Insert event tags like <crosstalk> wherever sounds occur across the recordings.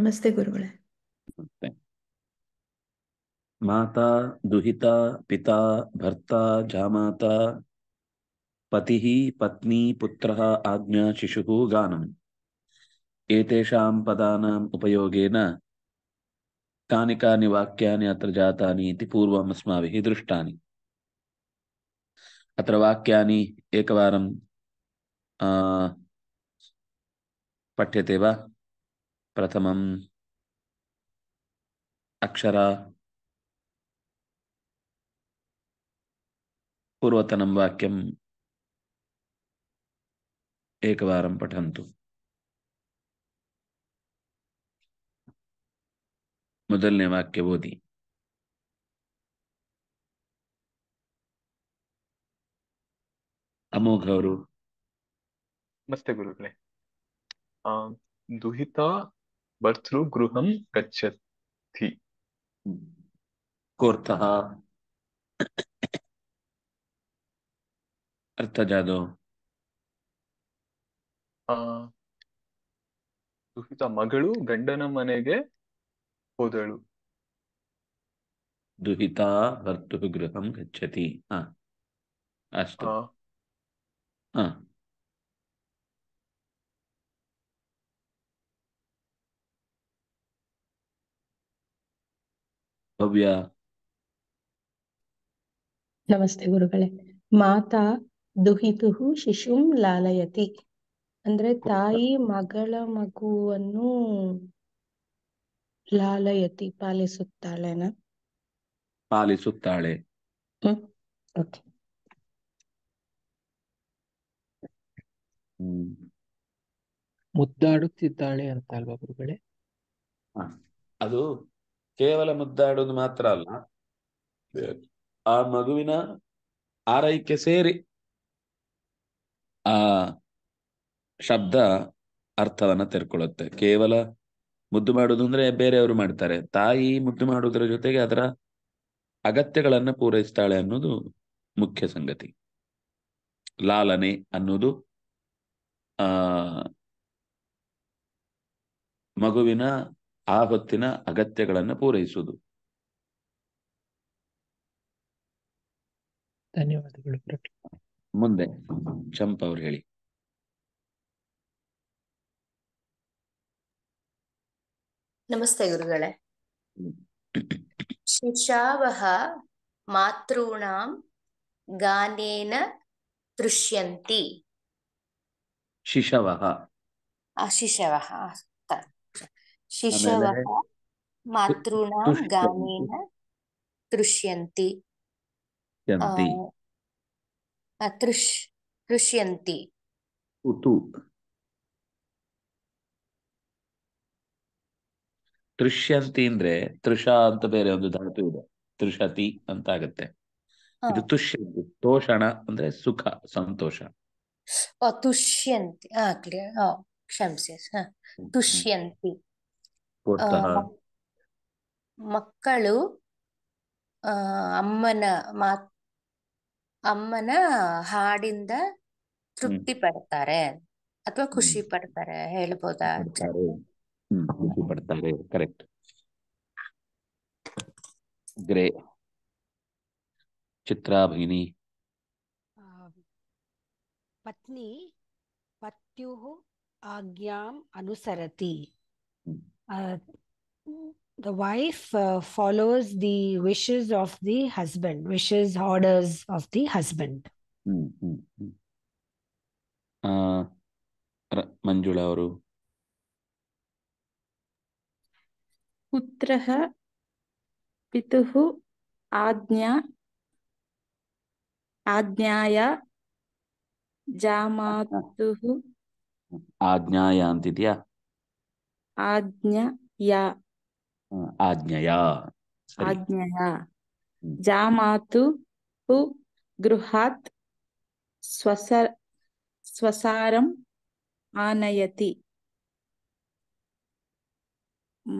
नमस्ते गुरुगुणे माता दुहिता पिता भर्ता जामाता पति पत्नी पुत्र आज्ञा शिशु गानम एतेषां पदानाम् उपयोगेन कानि कानि वाक्यानि अत्र जातानि इति पूर्वम् अस्माभिः दृष्टानि अत्र वाक्यानि एकवारं पठ्यते वा प्रथमं अक्षरा पूर्वतम् वाक्यं एकवारं पठन्तु ಮೊದಲನೇ ವಾಕ್ಯದೋತಿ ಅಮೋಘವರು ನಮಸ್ತೆ ಗುರುಗಳೇ ಆ ದುಹಿತಾ भर्तृ गृहं गच्छति कुर्तः अर्थ जादो ದುಹಿತ ಮಗಳು ಗಂಡನ ಮನೆಗೆ ಹೋದಳು ದುಹಿತ ಭರ್ತು ಗೃಹಂ ಗಚ್ಚತಿ ಅಷ್ಟು ಭವ್ಯ ನಮಸ್ತೆ ಗುರುಗಳೇ ಮಾತಾ ದುಹಿತು ಶಿಶುಂ ಲಾಲಯತಿ ಅಂದ್ರೆ ತಾಯಿ ಮಗಳ ಮಗುವನ್ನು ಲಾಲಯತಿ ಪಾಲಿಸುತ್ತಾಳೆನ ಪಾಲಿಸುತ್ತಾಳೆ ಮುದ್ದಾಡುತ್ತಿದ್ದಾಳೆ ಅಂತ ಅಲ್ವಾ ಗುರುಗಳೇ ಅದು ಕೇವಲ ಮುದ್ದಾಡುವುದು ಮಾತ್ರ ಅಲ್ಲ ಆ ಮಗುವಿನ ಆರೈಕೆ ಸೇರಿ ಆ ಶಬ್ದ ಅರ್ಥವನ್ನ ತೆರ್ಕೊಳ್ಳುತ್ತೆ ಕೇವಲ ಮುದ್ದು ಮಾಡುವುದು ಅಂದ್ರೆ ಬೇರೆಯವರು ಮಾಡ್ತಾರೆ ತಾಯಿ ಮುದ್ದು ಮಾಡುವುದರ ಜೊತೆಗೆ ಅದರ ಅಗತ್ಯಗಳನ್ನ ಪೂರೈಸ್ತಾಳೆ ಅನ್ನೋದು ಮುಖ್ಯ ಸಂಗತಿ ಲಾಲನೆ ಅನ್ನೋದು ಆ ಮಗುವಿನ ಆ ಹೊತ್ತಿನ ಅಗತ್ಯಗಳನ್ನು ಪೂರೈಸುವುದು ಧನ್ಯವಾದಗಳು ಮುಂದೆ ಚಂಪ ಅವ್ರು ಹೇಳಿ ನಮಸ್ತೆ ಗುರುಗಳೇ ಶಿಶಾವಹ ಮಾತೃಣಾಂ ಗಾನೇನ ತೃಷ್ಯಂತಿ ಶಿಶವಹ ಶಿಶವಹ ಶಿಶವಃ ಮಾತೃಣಾಂ ಗಾನೇನ ತೃಷ್ಯಂತಿ ತೃಷ್ ತೃಷ್ಯಂತಿ ಉತು ತೃಷ್ಯಂತಿ ಅಂದ್ರೆ ತೃಷಾ ಅಂತ ಬೇರೆ ಒಂದು ಧಾತು ಇದೆ ತೃಷತಿ ಅಂತ ಆಗತ್ತೆ ಇದು ತುಷ್ಯಂತಿ ತೋಷಣ ಅಂದ್ರೆ ಸುಖ ಸಂತೋಷ ತುಷ್ಯಂತಿ ಆಗ್ಲಿ ಕ್ಷಮಿಸಿ ತುಷ್ಯಂತಿ ಮಕ್ಕಳು ಅಮ್ಮನ ಮಾತ್ ಅಮ್ಮನ ಹಾಡಿಂದ ತೃಪ್ತಿ ಪಡ್ತಾರೆ ಅಥವಾ ಖುಷಿ ಪಡ್ತಾರೆ ಹೇಳ್ಬೋದಾ ಪತ್ನಿ ಪತ್ಯು ಆಜ್ಞಾಂ ಅನುಸರತಿ Uh, the wife uh, follows the wishes of the husband, wishes, orders of the husband. Mm-hmm. Putraha Manjula adnya ಪುತ್ರಃ ಪಿತುಃ ಆಜ್ಞಾ ಆಜ್ಞಾಯ ఆజ్ఞయా ఆజ్ఞయా జామాతు గృహాత్ స్వసారం ఆనయతి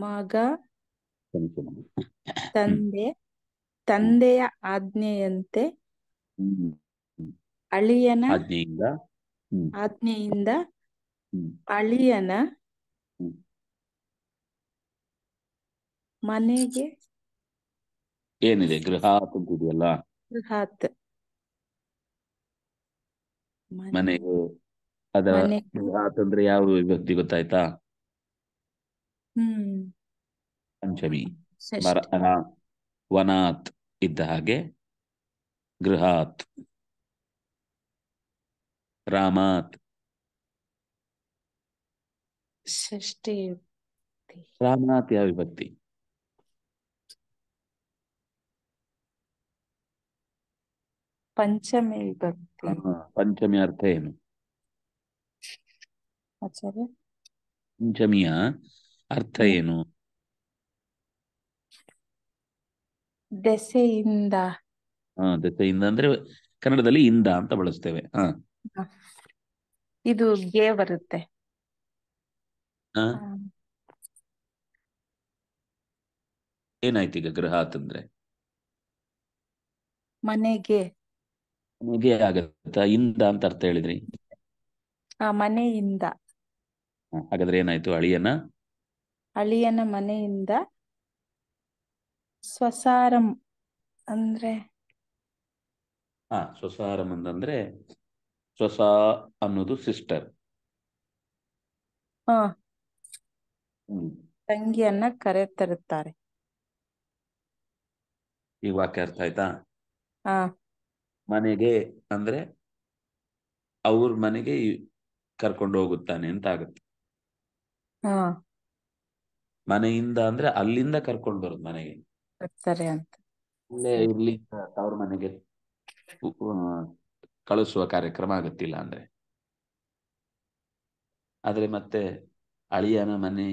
మగ ತಂದೆ ತಂದೆಯ ಆಜ್ಞೆಯಂತೆ ಅಳಿಯನ ಆಜ್ಞೆಯಿಂದ ಅಳಿಯನ माने जे एनिडे गृहार्थ गुदियला गृहार्थ माने अदर गृहार्थಂದ್ರ ಯಾವ ವ್ಯಕ್ತಿ ಗೊತ್ತೈತಾ ಹು പഞ്ച비 ಮರನ ವನಾತ್ ಇದ್ದ ಹಾಗೆ गृहार्थ राಮಾತ್ 60 राಮಾನತಿ ಆ ವ್ಯಕ್ತಿ ಪಂಚಮಿ ವಿಭಕ್ತಿ ಪಂಚಮಿ ಅರ್ಥ ಏನು ಆಚಾರ್ಯ ಪಂಚಮಿಯ ಅರ್ಥ ಏನು ದೆಸೆಯಿಂದ ಹಾ ದೆಸೆಯಿಂದ ಅಂದ್ರೆ ಕನ್ನಡದಲ್ಲಿ ಇಂದ ಅಂತ ಬಳಸ್ತೇವೆ ಹಾ ಇದು ಗೆ ಬರುತ್ತೆ ಏನಾಯ್ತು ಈಗ ಗೃಹ ಅಂತಂದ್ರೆ ಮನೆಗೆ ಮನೆಗೆ ಆಗತ್ತಾ ಇಂದ ಅಂತ ಅರ್ಥ ಹೇಳಿದ್ರಿ ಮನೆಯಿಂದ ಹಾಗಾದ್ರೆ ಏನಾಯ್ತು ಅಳಿಯನ ಅಳಿಯನ ಮನೆಯಿಂದ ಸ್ವಸಾರಂ ಅಂದ್ರೆ ಹಾ ಸ್ವಸಾರಂ ಅಂತಂದ್ರೆ ಸ್ವಸ ಅನ್ನೋದು ಸಿಸ್ಟರ್ ಹಾ ತಂಗಿಯನ್ನ ತರುತ್ತಾರೆ ಈ ವಾಕ್ಯ ಅರ್ಥ ಆಯ್ತಾ ಹಾ ಮನೆಗೆ ಅಂದ್ರೆ ಅವ್ರ ಮನೆಗೆ ಕರ್ಕೊಂಡು ಹೋಗುತ್ತಾನೆ ಅಂತ ಆಗುತ್ತೆ ಮನೆಯಿಂದ ಅಂದ್ರೆ ಅಲ್ಲಿಂದ ಕರ್ಕೊಂಡು ಬರುದು ಮನೆಗೆ ಅವ್ರ ಇರ್ಲಿ ತವ್ರ ಮನೆಗೆ ಕಳಿಸುವ ಕಾರ್ಯಕ್ರಮ ಆಗುತ್ತಿಲ್ಲ ಅಂದ್ರೆ ಆದ್ರೆ ಮತ್ತೆ ಅಳಿಯನ ಮನೆ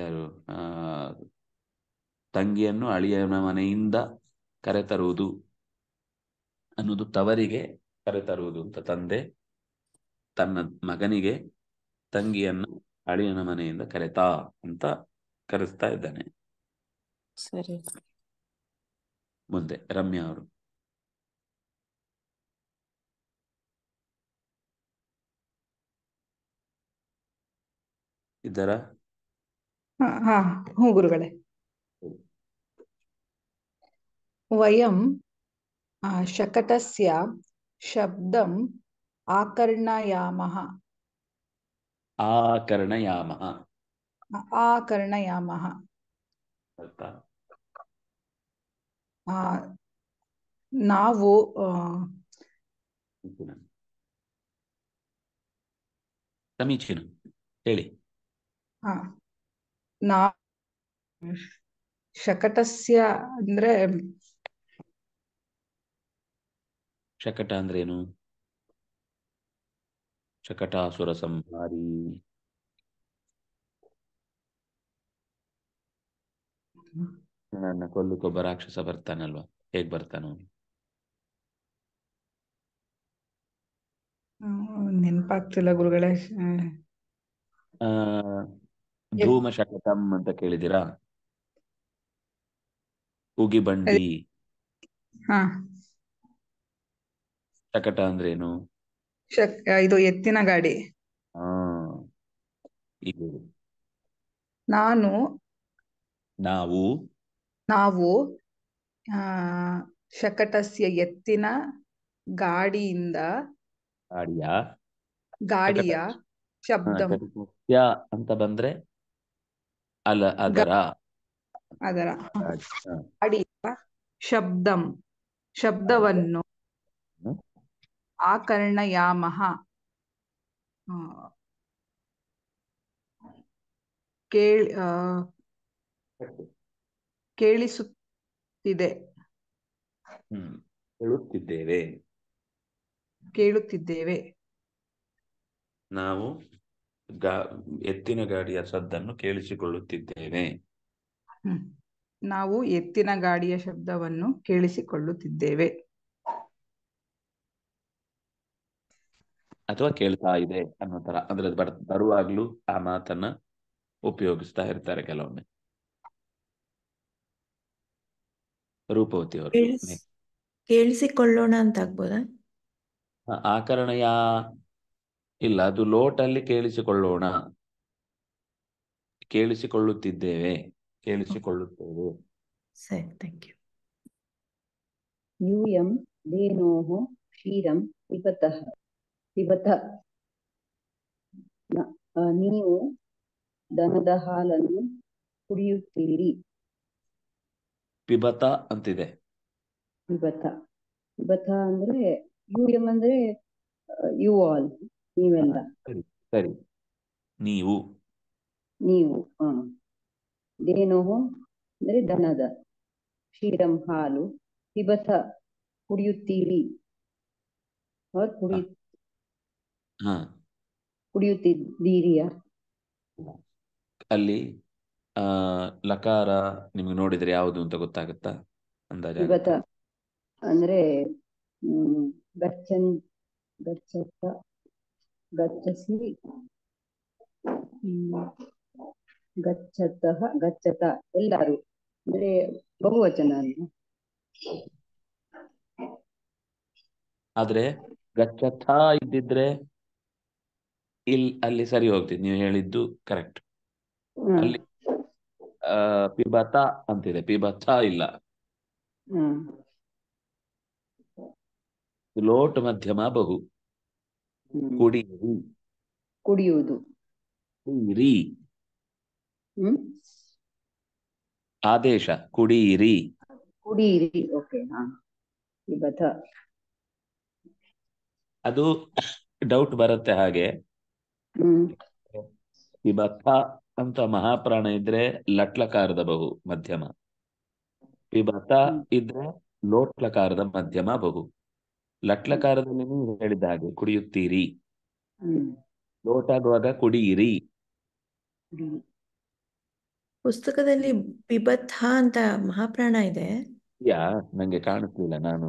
ಯಾರು ತಂಗಿಯನ್ನು ಅಳಿಯನ ಮನೆಯಿಂದ ಕರೆತರುವುದು ಅನ್ನೋದು ತವರಿಗೆ ಕರೆತರುವುದು ಅಂತ ತಂದೆ ತನ್ನ ಮಗನಿಗೆ ತಂಗಿಯನ್ನು ಅಳಿಯನ ಮನೆಯಿಂದ ಕರೆತಾ ಅಂತ ಕರೆಸ್ತಾ ಇದ್ದಾನೆ ಸರಿ ಮುಂದೆ ರಮ್ಯಾ ಅವರು ಇದ್ದಾರಾ ಹಾ ಗುರುಗಳೇ ವಯಂ शकटस्य शब्दम् आकर्णयामः आकर्णयामः आकर्णयामः नावो ಸಮೀಚೀನ ಹೇಳಿ ನಾ ಶಕಟಸ್ಯ ಅಂದ್ರೆ ಶಕಟ ಅಂದ್ರೇನು ಶಕಟಾಸುರ ಸಂಹಾರಿ ನನ್ನ ಕೊಲ್ಲಕ್ಕೊಬ್ಬ ರಾಕ್ಷಸ ಬರ್ತಾನಲ್ವಾ ಹೇಗ್ ಬರ್ತಾನೋ ನೆನಪಾಗ್ತಿಲ್ಲ ಗುರುಗಳೇ ಧೂಮ ಶಕಟಂ ಅಂತ ಕೇಳಿದಿರಾ ಉಗಿ ಶಕಟ ಅಂದ್ರೆ ಏನು ಇದು ಎತ್ತಿನ ಗಾಡಿ ಇದು ನಾನು ನಾವು ನಾವು ಶಕಟಸ್ಯ ಎತ್ತಿನ ಗಾಡಿಯಿಂದ ಗಾಡಿಯ ಗಾಡಿಯ ಶಬ್ದ ಅಂತ ಬಂದ್ರೆ ಅಲ ಅದರ ಅದರ ಗಾಡಿಯ ಶಬ್ದಂ ಶಬ್ದವನ್ನು ಆಕರ್ಣಯಾಮಃ ಕೇಳಿ ಕೇಳಿಸುತ್ತಿದೆ ಕೇಳುತ್ತಿದ್ದೇವೆ ಕೇಳುತ್ತಿದ್ದೇವೆ ನಾವು ಎತ್ತಿನ ಗಾಡಿಯ ಶಬ್ದನ್ನು ಕೇಳಿಸಿಕೊಳ್ಳುತ್ತಿದ್ದೇವೆ ನಾವು ಎತ್ತಿನ ಗಾಡಿಯ ಶಬ್ದವನ್ನು ಕೇಳಿಸಿಕೊಳ್ಳುತ್ತಿದ್ದೇವೆ ಅಥವಾ ಕೇಳ್ತಾ ಇದೆ ಅನ್ನೋ ತರ ಅಂದ್ರೆ ಬರ್ ಬರುವಾಗ್ಲೂ ಆ ಮಾತನ್ನ ಉಪಯೋಗಿಸ್ತಾ ಇರ್ತಾರೆ ಕೆಲವೊಮ್ಮೆ ರೂಪವತಿ ಅವರು ಕೇಳಿಸಿಕೊಳ್ಳೋಣ ಅಂತ ಆಗ್ಬೋದಾ ಆಕರಣ ಯಾ ಇಲ್ಲ ಅದು ಲೋಟಲ್ಲಿ ಕೇಳಿಸಿಕೊಳ್ಳೋಣ ಕೇಳಿಸಿಕೊಳ್ಳುತ್ತಿದ್ದೇವೆ ಕೇಳಿಸಿಕೊಳ್ಳುತ್ತೇವೆ ಸರಿ ಥ್ಯಾಂಕ್ ಯು ಯೂಯಂ ದೇನೋಹ ಕ್ಷೀರಂ ವಿಪತ್ತಃ ಇವತ್ತ ನೀವು ದನದ ಹಾಲನ್ನು ಕುಡಿಯುತ್ತೀರಿ ಪಿಬತ ಅಂತಿದೆ ಪಿಬತ ಪಿಬತ ಅಂದ್ರೆ ಯುಎಂ ಅಂದ್ರೆ ಯು ಆಲ್ ನೀವೆಲ್ಲ ಸರಿ ನೀವು ನೀವು ಹಾ ಅಂದ್ರೆ ದನದ ಕ್ಷೀರಂ ಹಾಲು ಪಿಬತ ಕುಡಿಯುತ್ತೀರಿ ಕುಡಿಯುತ್ತೀರಿ ಕುಡಿಯುತ್ತಿದ್ದೀರಿಯ ಅಲ್ಲಿ ಆ ಲಕಾರ ನಿಮ್ಗೆ ನೋಡಿದ್ರೆ ಯಾವುದು ಅಂತ ಗೊತ್ತಾಗುತ್ತಾ ಅಂದಾಜು ಅಂದ್ರೆ ಗಚ್ಚನ್ ಗಚ್ಚತ್ತ ಗಚ್ಚಸಿ ಗಚ್ಚತಃ ಗಚ್ಚತ ಎಲ್ಲರೂ ಅಂದ್ರೆ ಬಹುವಚನ ಆದ್ರೆ ಗಚ್ಚತ ಇದ್ದಿದ್ರೆ ಇಲ್ಲಿ ಅಲ್ಲಿ ಸರಿ ಹೋಗ್ತದೆ ನೀವು ಹೇಳಿದ್ದು ಕರೆಕ್ಟ್ ಅಲ್ಲಿ ಪಿಬತ ಅಂತಿದೆ ಪಿಬತ ಇಲ್ಲ ಮಧ್ಯಮ ಬಹು ಕುಡಿಯಿರಿ ಕುಡಿಯುವುದು ಕುಡಿಯಿರಿ ಆದೇಶ ಕುಡಿಯಿರಿ ಕುಡಿಯಿರಿ ಓಕೆ ಅದು ಡೌಟ್ ಬರುತ್ತೆ ಹಾಗೆ ಈ ಬತ್ತ ಅಂತ ಮಹಾಪ್ರಾಣ ಇದ್ರೆ ಲಟ್ಲಕಾರದ ಬಹು ಮಧ್ಯಮ ಈ ಬತ್ತ ಇದ್ರೆ ಲೋಟ್ಲಕಾರದ ಮಧ್ಯಮ ಬಹು ಲಟ್ಲಕಾರದಲ್ಲಿ ನೀವು ಹೇಳಿದ ಹಾಗೆ ಕುಡಿಯುತ್ತೀರಿ ಲೋಟ ಆಗುವಾಗ ಕುಡಿಯಿರಿ ಪುಸ್ತಕದಲ್ಲಿ ಬಿಬತ್ ಅಂತ ಮಹಾಪ್ರಾಣ ಇದೆ ಯಾ ನಂಗೆ ಕಾಣಿಸ್ಲಿಲ್ಲ ನಾನು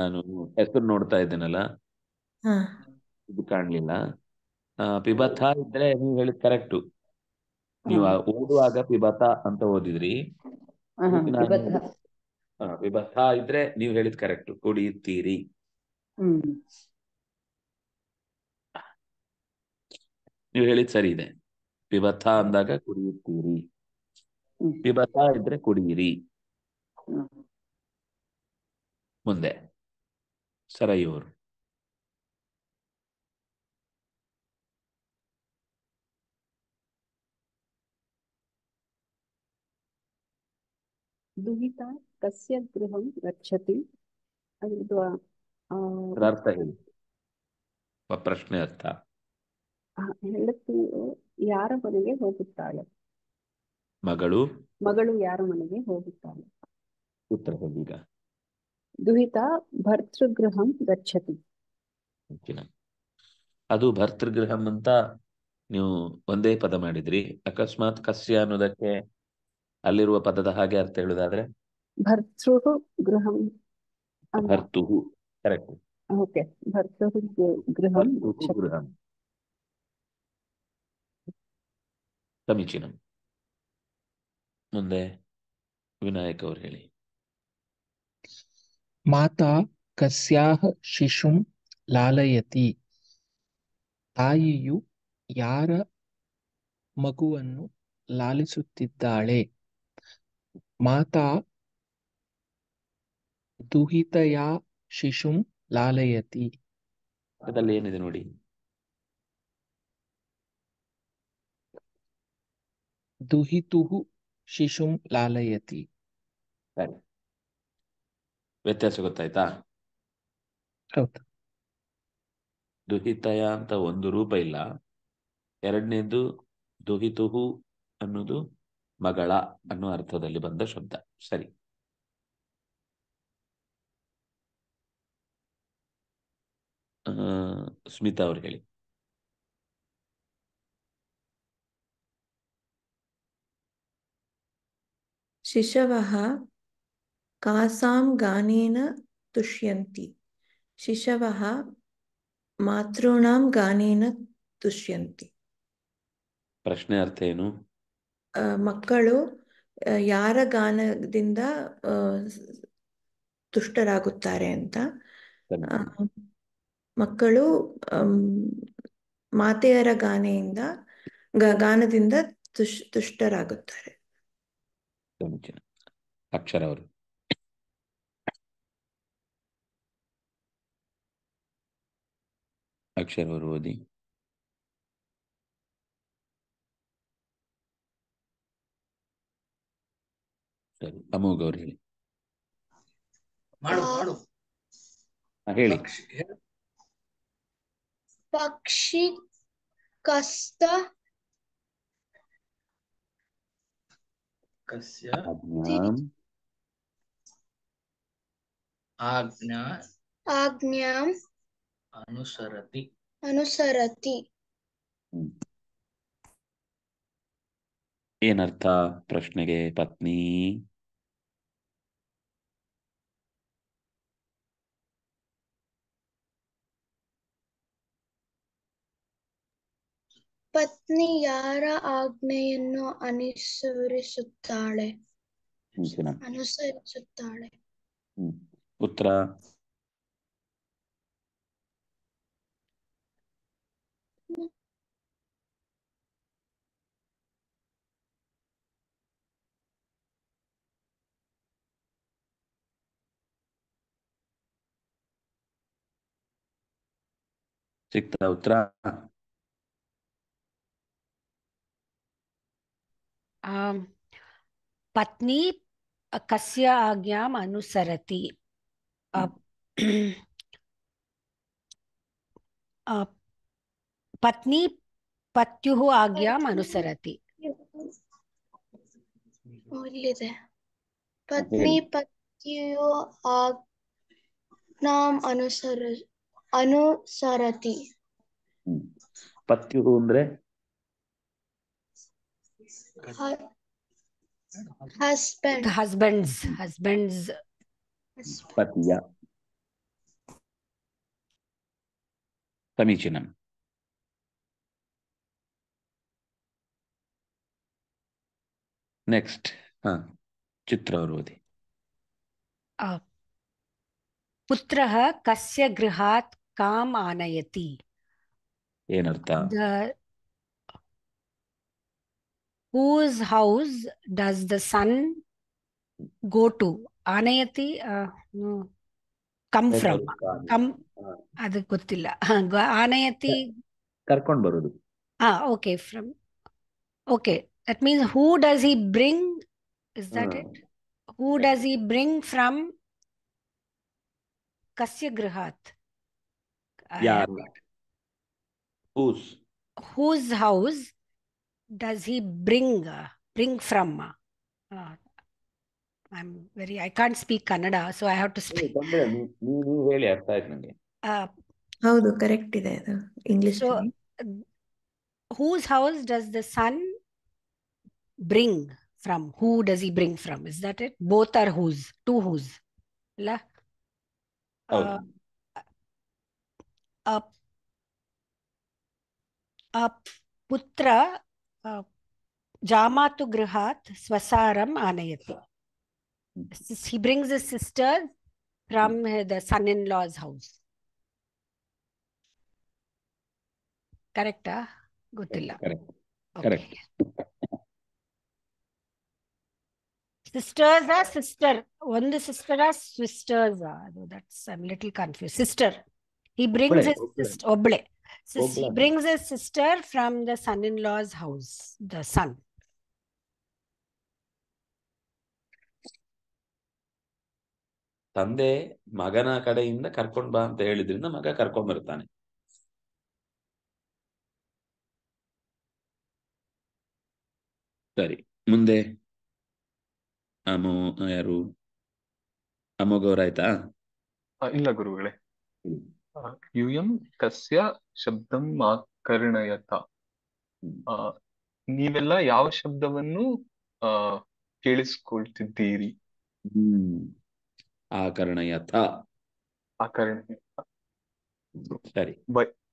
ನಾನು ಹೆಸರು ನೋಡ್ತಾ ಇದ್ದೇನಲ್ಲ ಇದು ಕಾಣ್ಲಿಲ್ಲ ಪಿಬತ ಇದ್ರೆ ನೀವು ಹೇಳಿದ್ ಕರೆಕ್ಟ್ ನೀವು ಓದುವಾಗ ಪಿಬತ ಅಂತ ಓದಿದ್ರಿ ಪಿಬತ ಇದ್ರೆ ನೀವು ಹೇಳಿದ್ ಕರೆಕ್ಟ್ ಕುಡಿಯುತ್ತೀರಿ ನೀವು ಹೇಳಿದ್ ಸರಿ ಇದೆ ಪಿಬತ ಅಂದಾಗ ಕುಡಿಯುತ್ತೀರಿ ಪಿಬತ್ತಾ ಇದ್ರೆ ಕುಡಿಯಿರಿ ಮುಂದೆ ಇವ್ರು ದುಹಿತ ಕಸ್ಯ ಗೃಹಂ ಗಚ್ಚತಿ ಅದು ಅರ್ಥ ಹೇಳಿ ಪ್ರಶ್ನೆ ಅರ್ಥ ಹೆಂಡತಿ ಯಾರ ಮನೆಗೆ ಹೋಗುತ್ತಾಳೆ ಮಗಳು ಮಗಳು ಯಾರ ಮನೆಗೆ ಹೋಗುತ್ತಾಳೆ ಉತ್ತರ ಈಗ ದುಹಿತ ಭರ್ತೃಗೃಹಂ ಗಚ್ಚತಿ ಅದು ಭರ್ತೃಗೃಹಂ ಅಂತ ನೀವು ಒಂದೇ ಪದ ಮಾಡಿದ್ರಿ ಅಕಸ್ಮಾತ್ ಕಸ್ಯ ಅನ್ನೋದಕ್ಕೆ ಅಲ್ಲಿರುವ ಪದದ ಹಾಗೆ ಅರ್ಥ ಹೇಳುದಾದ್ರೆ ಭರ್ತೃಹು ಮುಂದೆ ವಿನಾಯಕ್ ಅವ್ರು ಹೇಳಿ ಮಾತಾ ಕಸ್ಯಾಹ ಶಿಶುಂ ಲಾಲಯತಿ ತಾಯಿಯು ಯಾರ ಮಗುವನ್ನು ಲಾಲಿಸುತ್ತಿದ್ದಾಳೆ ಮಾತಾ ದುಹಿತಯಾ ಶಿಶುಂ ಲಾಲಯತಿ ಅದರಲ್ಲಿ ಏನಿದೆ ನೋಡಿ ದುಹಿತುಹು ಶಿಶುಂ ಲಾಲಯತಿ ವ್ಯತ್ಯಾಸ ಗೊತ್ತಾಯ್ತಾ ಹೌದು ದುಹಿತಯ ಅಂತ ಒಂದು ರೂಪ ಇಲ್ಲ ಎರಡನೇದು ದುಹಿತುಹು ಅನ್ನೋದು ಮಗಳ ಅನ್ನೋ ಅರ್ಥದಲ್ಲಿ ಬಂದ ಶಬ್ದ ಸರಿ ಸ್ಮಿತಾ ಅವ್ರು ಹೇಳಿ ಶಿಶವ ಕಾಸಾಂ ಗಾನೇನ ತುಷ್ಯಂತಿ ಶಿಶವ ಮಾತೃಣಾಂ ಗಾನೇನ ತುಷ್ಯಂತಿ ಪ್ರಶ್ನೆ ಅರ್ಥ ಏನು ಮಕ್ಕಳು ಯಾರ ಗಾನದಿಂದ ದುಷ್ಟರಾಗುತ್ತಾರೆ ಅಂತ ಮಕ್ಕಳು ಮಾತೆಯರ ಗಾನೆಯಿಂದ ಗಾನದಿಂದ ತುಷ್ ತುಷ್ಟರಾಗುತ್ತಾರೆ ಅಕ್ಷರವರು ಅಕ್ಷರವರು? ಓದಿ ಅಮೋ ಅವ್ರು ಹೇಳಿ ಹೇಳಿ ಪಕ್ಷಿ ಕಸ್ತ ಆಜ್ಞಾ ಆಜ್ಞಾಂ ಅನುಸರತಿ ಅನುಸರತಿ ಏನರ್ಥ ಪ್ರಶ್ನೆಗೆ ಪತ್ನಿ ಪತ್ನಿ ಯಾರ ಆಜ್ಞೆಯನ್ನು ಅನುಸರಿಸುತ್ತಾಳೆ ಅನುಸರಿಸುತ್ತಾಳೆ ಉತ್ತರ Sigtautra. Um, पत्नी कस्य आज्ञाम् अनुसरति हम्म। पत्नी पत्यु आज्ञाम् अनुसरति पत्नी पत्यु आज्ञाम् अनुसर ಅನುಸರತಿ ಪತ್ಯುಹು ಅಂದ್ರೆ ಹಸ್ಬೆಂಡ್ ಹಸ್ಬೆಂಡ್ಸ್ ಹಸ್ಬೆಂಡ್ಸ್ ಪತಿಯ ಸಮೀಚೀನಂ ನೆಕ್ಸ್ಟ್ ಹಾ ಚಿತ್ರ ಅವರು ಓದಿ पुत्रः कस्य गृहात् కామ ఆనయతి ఏనర్థ్ whose house does the son go to ఆనయతి కమ్ ఫ్రమ్ కమ్ అది కొట్టిల ఆనయతి కర్కೊಂಡి వరుదు ఆ okay from okay that means who does he bring is that it who does he bring from కస్యగ్రహత్ Yeah. Whose? Whose house does he bring uh, bring from? Uh? uh, I'm very I can't speak Kannada, so I have to speak. ತೊಂದ್ರೆ ಇಲ್ಲ. ನೀ- ನೀ- ನೀವ್ ಹೇಳಿ ಅರ್ಥ ಆಯ್ತು ನಂಗೆ Uh, So, whose house does the son bring from? Who does he bring from? Is that it? Both are whose, two whose. La? Oh. पुत्र जामातु गृहात् स्वसारम् आनयति he brings his sister from the son-in-law's house correct ah gotilla correct okay. correct sisters are sister one the sister are sisters ah that's i'm little confused sister he brings his sister oble he brings his sister from the son-in-law's house the son ತಂದೆ ಮಗನ ಕಡೆಯಿಂದ ಕರ್ಕೊಂಡ್ ಬಾ ಅಂತ ಹೇಳಿದ್ರಿಂದ ಮಗ ಕರ್ಕೊಂಡ್ ಬರ್ತಾನೆ ಸರಿ ಮುಂದೆ ಅಮೋ ಯಾರು ಅಮೋಘವ್ರ Illa ಇಲ್ಲ ಗುರುಗಳೇ ಯೂಯಂ ಕಸ್ಯ ಶಬ್ದಂ ಆಕರ್ಣಯತ ನೀವೆಲ್ಲ ಯಾವ ಶಬ್ದವನ್ನು ಕೇಳಿಸ್ಕೊಳ್ತಿದ್ದೀರಿ ಆಕರ್ಣಯತ ಆಕರ್ಣಯತ ಸರಿ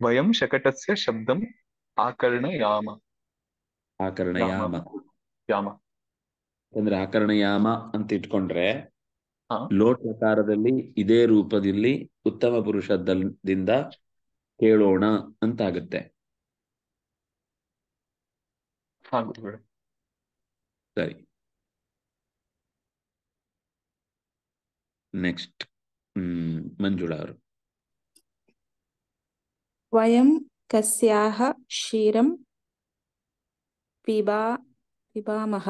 ವಯಂ ಶಕಟಸ್ಯ ಶಬ್ದಂ ಆಕರ್ಣಯಾಮ ಆಕರ್ಣಯಾಮ ಯಾಮ ಅಂದ್ರೆ ಆಕರ್ಣಯಾಮ ಅಂತ ಇಟ್ಕೊಂಡ್ರೆ ಪ್ರಕಾರದಲ್ಲಿ ಇದೇ ರೂಪದಲ್ಲಿ ಉತ್ತಮ ಪುರುಷದಿಂದ ಕೇಳೋಣ ಅಂತಾಗುತ್ತೆ ಸರಿ ನೆಕ್ಸ್ಟ್ ಹ್ಮ್ ಮಂಜುಳ ಅವರು ವಯಂ ಕಸ್ಯಾಹ ಕ್ಷೀರಂ ಪಿಬಾ ಪಿಬಾಮಹ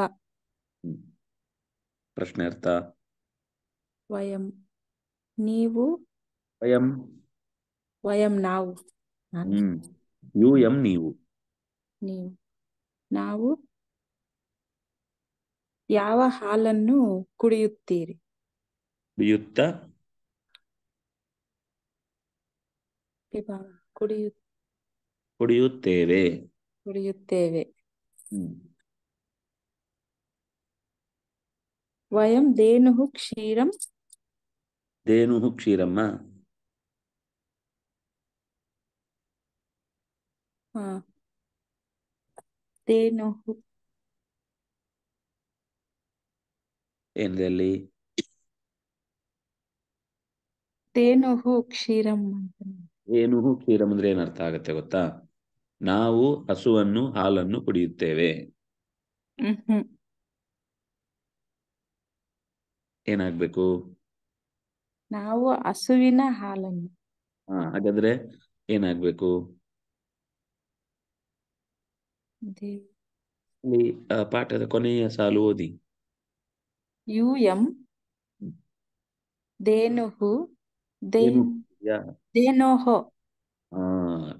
ಪ್ರಶ್ನೆ ಅರ್ಥ ವಯಂ ನೀವು ವಯಂ ವಯಂ ನಾವು ಯು ಎಂ ನೀವು ನೀವು ನಾವು ಯಾವ ಹಾಲನ್ನು ಕುಡಿಯುತ್ತೀರಿ ಕುಡಿಯುತ್ತ ವಿಭಾಗ ಕುಡಿಯು ಕುಡಿಯುತ್ತೇವೆ ಕುಡಿಯುತ್ತೇವೆ ವಯಂ ದೇನುಹು ಕ್ಷೀರಂ ಧೇನು ಕ್ಷೀರಮ್ಮ ಏನಿದೆ ಅಲ್ಲಿ ಕ್ಷೀರಮ್ ಕ್ಷೀರಂ ಏನುಹು ಕ್ಷೀರಂ ಅಂದ್ರೆ ಏನರ್ಥ ಆಗತ್ತೆ ಗೊತ್ತಾ ನಾವು ಹಸುವನ್ನು ಹಾಲನ್ನು ಕುಡಿಯುತ್ತೇವೆ ಏನಾಗ್ಬೇಕು ನಾವು ಹಸುವಿನ ಹಾಲನ್ನು ಹಾಗಾದ್ರೆ ಏನಾಗ್ಬೇಕು ದೇ- ಆ, ಪಾಠದ ಕೊನೆಯ ಸಾಲು ಓದಿ ಯು ಎಂ ದೇನುಹು ದೇನ್ ಯಾ ದೇನೋಹೋ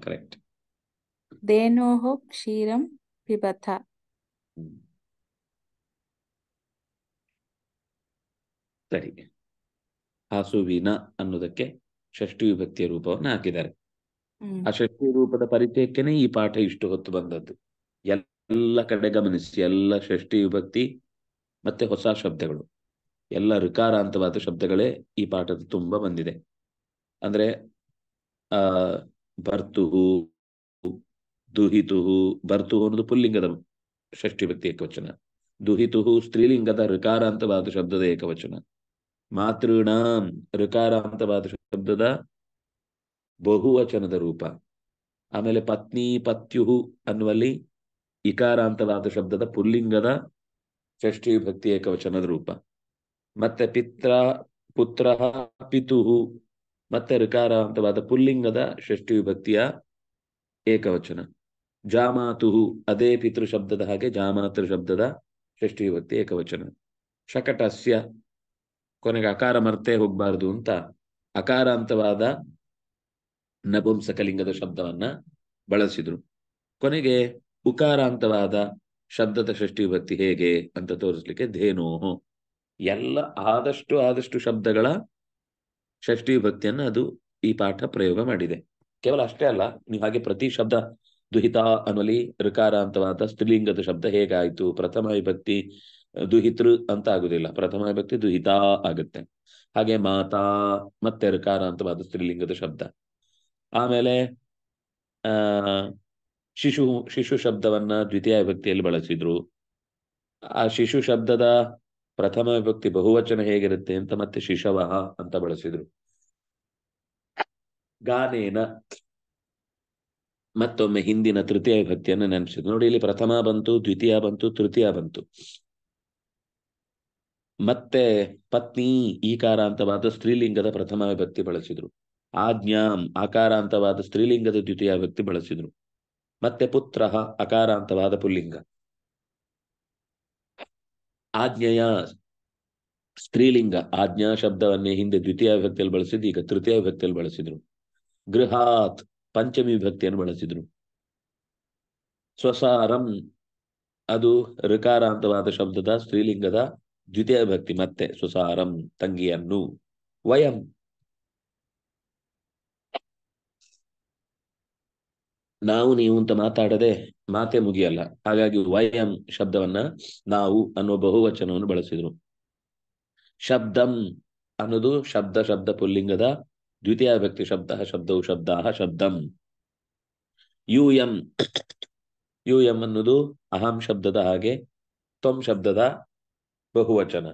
ಕರೆಕ್ಟ್ ದೇನೋಹೋ ಕ್ಷೀರಂ ಪಿಬತ ಸರಿ ಹಾಸುವಿನ ಅನ್ನೋದಕ್ಕೆ ಷಷ್ಠಿ ವಿಭಕ್ತಿಯ ರೂಪವನ್ನು ಹಾಕಿದ್ದಾರೆ ಆ ಷಷ್ಠಿ ರೂಪದ ಪರಿಚಯಕ್ಕೆನೆ ಈ ಪಾಠ ಇಷ್ಟು ಹೊತ್ತು ಬಂದದ್ದು ಎಲ್ಲ ಕಡೆ ಗಮನಿಸಿ ಎಲ್ಲ ಷಷ್ಠಿ ವಿಭಕ್ತಿ ಮತ್ತೆ ಹೊಸ ಶಬ್ದಗಳು ಎಲ್ಲ ಋಕಾರಾಂತವಾದ ಶಬ್ದಗಳೇ ಈ ಪಾಠದ ತುಂಬಾ ಬಂದಿದೆ ಅಂದ್ರೆ ಆ ಭರ್ತುಹು ದುಹಿತುಹು ಬರ್ತುಹು ಅನ್ನೋದು ಪುಲ್ಲಿಂಗದ ಷಷ್ಠಿ ವಿಭಕ್ತಿ ಏಕವಚನ ದುಹಿತುಹು ಸ್ತ್ರೀಲಿಂಗದ ಋಕಾರಾಂತವಾದ ಶಬ್ದದ ಏಕವಚನ ಮಾತೃಣಾಂ ಋಕಾರಾಂತವಾದ ಶಬ್ದದ ಬಹುವಚನದ ರೂಪ ಆಮೇಲೆ ಪತ್ನಿ ಪತ್ಯು ಅನ್ನುವಲ್ಲಿ ಇಕಾರಾಂತವಾದ ಶಬ್ದದ ಪುಲ್ಲಿಂಗದ ಷಷ್ಠಿ ವಿಭಕ್ತಿ ಏಕವಚನದ ರೂಪ ಮತ್ತೆ ಪಿತ್ರ ಪುತ್ರ ಪಿತು ಮತ್ತೆ ಋಕಾರಾಂತವಾದ ಪುಲ್ಲಿಂಗದ ಷಷ್ಠಿ ವಿಭಕ್ತಿಯ ಏಕವಚನ ಜಾಮಾತು ಅದೇ ಪಿತೃ ಶಬ್ದದ ಹಾಗೆ ಜಾಮಾತೃ ಶಬ್ದದ ಷಷ್ಠಿ ವಿಭಕ್ತಿ ಏಕವಚನ ಶಕಟಸ್ಯ ಕೊನೆಗೆ ಅಕಾರ ಮರ್ತೇ ಹೋಗ್ಬಾರ್ದು ಅಂತ ಅಕಾರಾಂತವಾದ ನಪುಂಸಕಲಿಂಗದ ಶಬ್ದವನ್ನ ಬಳಸಿದ್ರು ಕೊನೆಗೆ ಉಕಾರಾಂತವಾದ ಶಬ್ದದ ಷಷ್ಠಿ ವಿಭಕ್ತಿ ಹೇಗೆ ಅಂತ ತೋರಿಸ್ಲಿಕ್ಕೆ ಧೇನೋ ಎಲ್ಲ ಆದಷ್ಟು ಆದಷ್ಟು ಶಬ್ದಗಳ ಷಷ್ಠಿ ವಿಭಕ್ತಿಯನ್ನ ಅದು ಈ ಪಾಠ ಪ್ರಯೋಗ ಮಾಡಿದೆ ಕೇವಲ ಅಷ್ಟೇ ಅಲ್ಲ ನೀವು ಹಾಗೆ ಪ್ರತಿ ಶಬ್ದ ದುಹಿತ ಅನುಲಿ ಋಕಾರಾಂತವಾದ ಸ್ತ್ರೀಲಿಂಗದ ಶಬ್ದ ಹೇಗಾಯಿತು ಪ್ರಥಮ ವಿಭಕ್ತಿ ದುಹಿತೃ ಅಂತ ಆಗುದಿಲ್ಲ ಪ್ರಥಮ ವ್ಯಕ್ತಿ ದುಹಿತಾ ಆಗುತ್ತೆ ಹಾಗೆ ಮಾತಾ ಮತ್ತೆ ಋಕಾರ ಅಂತ ಅದು ಸ್ತ್ರೀಲಿಂಗದ ಶಬ್ದ ಆಮೇಲೆ ಆ ಶಿಶು ಶಿಶು ಶಬ್ದವನ್ನ ದ್ವಿತೀಯ ವಿಭಕ್ತಿಯಲ್ಲಿ ಬಳಸಿದ್ರು ಆ ಶಿಶು ಶಬ್ದದ ಪ್ರಥಮ ವಿಭಕ್ತಿ ಬಹುವಚನ ಹೇಗಿರುತ್ತೆ ಅಂತ ಮತ್ತೆ ಶಿಶವ ಅಂತ ಬಳಸಿದ್ರು ಗಾನೇನ ಮತ್ತೊಮ್ಮೆ ಹಿಂದಿನ ತೃತೀಯ ವಿಭಕ್ತಿಯನ್ನು ನೆನಪಿಸಿದ್ರು ನೋಡಿ ಇಲ್ಲಿ ಪ್ರಥಮ ಬಂತು ದ್ವಿತೀಯ ಬಂತು ತೃತೀಯ ಬಂತು ಮತ್ತೆ ಪತ್ನಿ ಈಕಾರಾಂತವಾದ ಸ್ತ್ರೀಲಿಂಗದ ಪ್ರಥಮ ವ್ಯಕ್ತಿ ಬಳಸಿದ್ರು ಆಜ್ಞಾಂ ಆಕಾರಾಂತವಾದ ಸ್ತ್ರೀಲಿಂಗದ ದ್ವಿತೀಯ ವ್ಯಕ್ತಿ ಬಳಸಿದ್ರು ಮತ್ತೆ ಪುತ್ರ ಅಕಾರಾಂತವಾದ ಪುಲ್ಲಿಂಗ ಆಜ್ಞೆಯ ಸ್ತ್ರೀಲಿಂಗ ಆಜ್ಞಾ ಶಬ್ದವನ್ನೇ ಹಿಂದೆ ದ್ವಿತೀಯ ವ್ಯಕ್ತಿಯಲ್ಲಿ ಬಳಸಿದ್ದು ಈಗ ತೃತೀಯ ವ್ಯಕ್ತಿಯಲ್ಲಿ ಬಳಸಿದ್ರು ಗೃಹಾತ್ ಪಂಚಮಿ ವಿಭಕ್ತಿಯನ್ನು ಬಳಸಿದ್ರು ಸ್ವಸಾರಂ ಅದು ಋಕಾರಾಂತವಾದ ಶಬ್ದದ ಸ್ತ್ರೀಲಿಂಗದ ದ್ವಿತೀಯ ಭಕ್ತಿ ಮತ್ತೆ ಸುಸಾರಂ ತಂಗಿಯನ್ನು ವಯಂ ನಾವು ನೀವು ಅಂತ ಮಾತಾಡದೆ ಮಾತೆ ಮುಗಿಯಲ್ಲ ಹಾಗಾಗಿ ವಯಂ ಶಬ್ದವನ್ನ ನಾವು ಅನ್ನೋ ಬಹುವಚನವನ್ನು ಬಳಸಿದ್ರು ಶಬ್ದಂ ಅನ್ನೋದು ಶಬ್ದ ಶಬ್ದ ಪುಲ್ಲಿಂಗದ ದ್ವಿತೀಯ ವ್ಯಕ್ತಿ ಶಬ್ದ ಶಬ್ದವು ಶಬ್ದ ಶಬ್ದಂ ಯು ಎಂ ಯು ಎಂ ಅನ್ನೋದು ಅಹಂ ಶಬ್ದದ ಹಾಗೆ ತ್ವಂ ಶಬ್ದದ ಬಹುವಚನ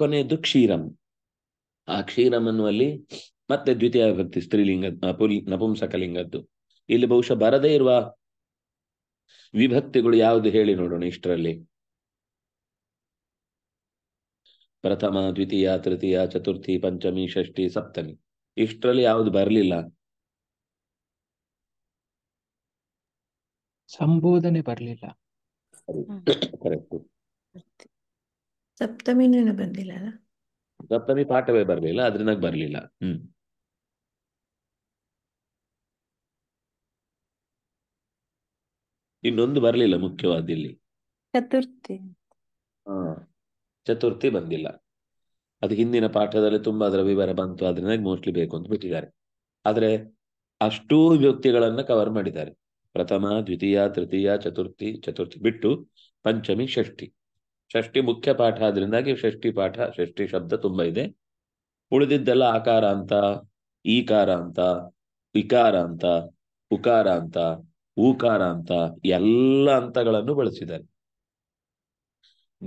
ಕೊನೆಯದು ಕ್ಷೀರಂ ಆ ಕ್ಷೀರಂ ಅನ್ನುವಲ್ಲಿ ಮತ್ತೆ ದ್ವಿತೀಯ ವ್ಯಕ್ತಿ ಸ್ತ್ರೀಲಿಂಗ ನಪುಂಸಕಲಿಂಗದ್ದು ಇಲ್ಲಿ ಬಹುಶಃ ಬರದೇ ಇರುವ ವಿಭಕ್ತಿಗಳು ಯಾವುದು ಹೇಳಿ ನೋಡೋಣ ಇಷ್ಟರಲ್ಲಿ ಪ್ರಥಮ ದ್ವಿತೀಯ ತೃತೀಯ ಚತುರ್ಥಿ ಪಂಚಮಿ ಷಷ್ಠಿ ಸಪ್ತಮಿ ಇಷ್ಟರಲ್ಲಿ ಯಾವುದು ಬರಲಿಲ್ಲ ಸಂಬೋಧನೆ ಬರ್ಲಿಲ್ಲ ಬಂದಿಲ್ಲ ಸಪ್ತಮಿ ಪಾಠವೇ ಬರ್ಲಿಲ್ಲ ಅದರಿಂದ ಬರ್ಲಿಲ್ಲ ಹ್ಮ್ ಇನ್ನೊಂದು ಬರ್ಲಿಲ್ಲ ಇಲ್ಲಿ ಚತುರ್ಥಿ ಹಾ ಚತುರ್ಥಿ ಬಂದಿಲ್ಲ ಅದು ಹಿಂದಿನ ಪಾಠದಲ್ಲಿ ತುಂಬಾ ಅದರ ವಿವರ ಬಂತು ಅದರಿಂದ ಮೋಸ್ಟ್ಲಿ ಬೇಕು ಅಂತ ಬಿಟ್ಟಿದ್ದಾರೆ ಆದ್ರೆ ಅಷ್ಟೂ ವ್ಯಕ್ತಿಗಳನ್ನ ಕವರ್ ಮಾಡಿದ್ದಾರೆ ಪ್ರಥಮ ದ್ವಿತೀಯ ತೃತೀಯ ಚತುರ್ಥಿ ಚತುರ್ಥಿ ಬಿಟ್ಟು ಪಂಚಮಿ ಷಷ್ಠಿ ಷಷ್ಠಿ ಮುಖ್ಯ ಪಾಠ ಆದ್ರಿಂದಾಗಿ ಷಷ್ಠಿ ಪಾಠ ಷಷ್ಠಿ ಶಬ್ದ ತುಂಬಾ ಇದೆ ಉಳಿದಿದ್ದೆಲ್ಲ ಆಕಾರ ಅಂತ ಈಕಾರ ಅಂತ ಇಕಾರ ಅಂತ ಉಕಾರ ಅಂತ ಊಕಾರ ಅಂತ ಎಲ್ಲ ಹಂತಗಳನ್ನು ಬಳಸಿದ್ದಾರೆ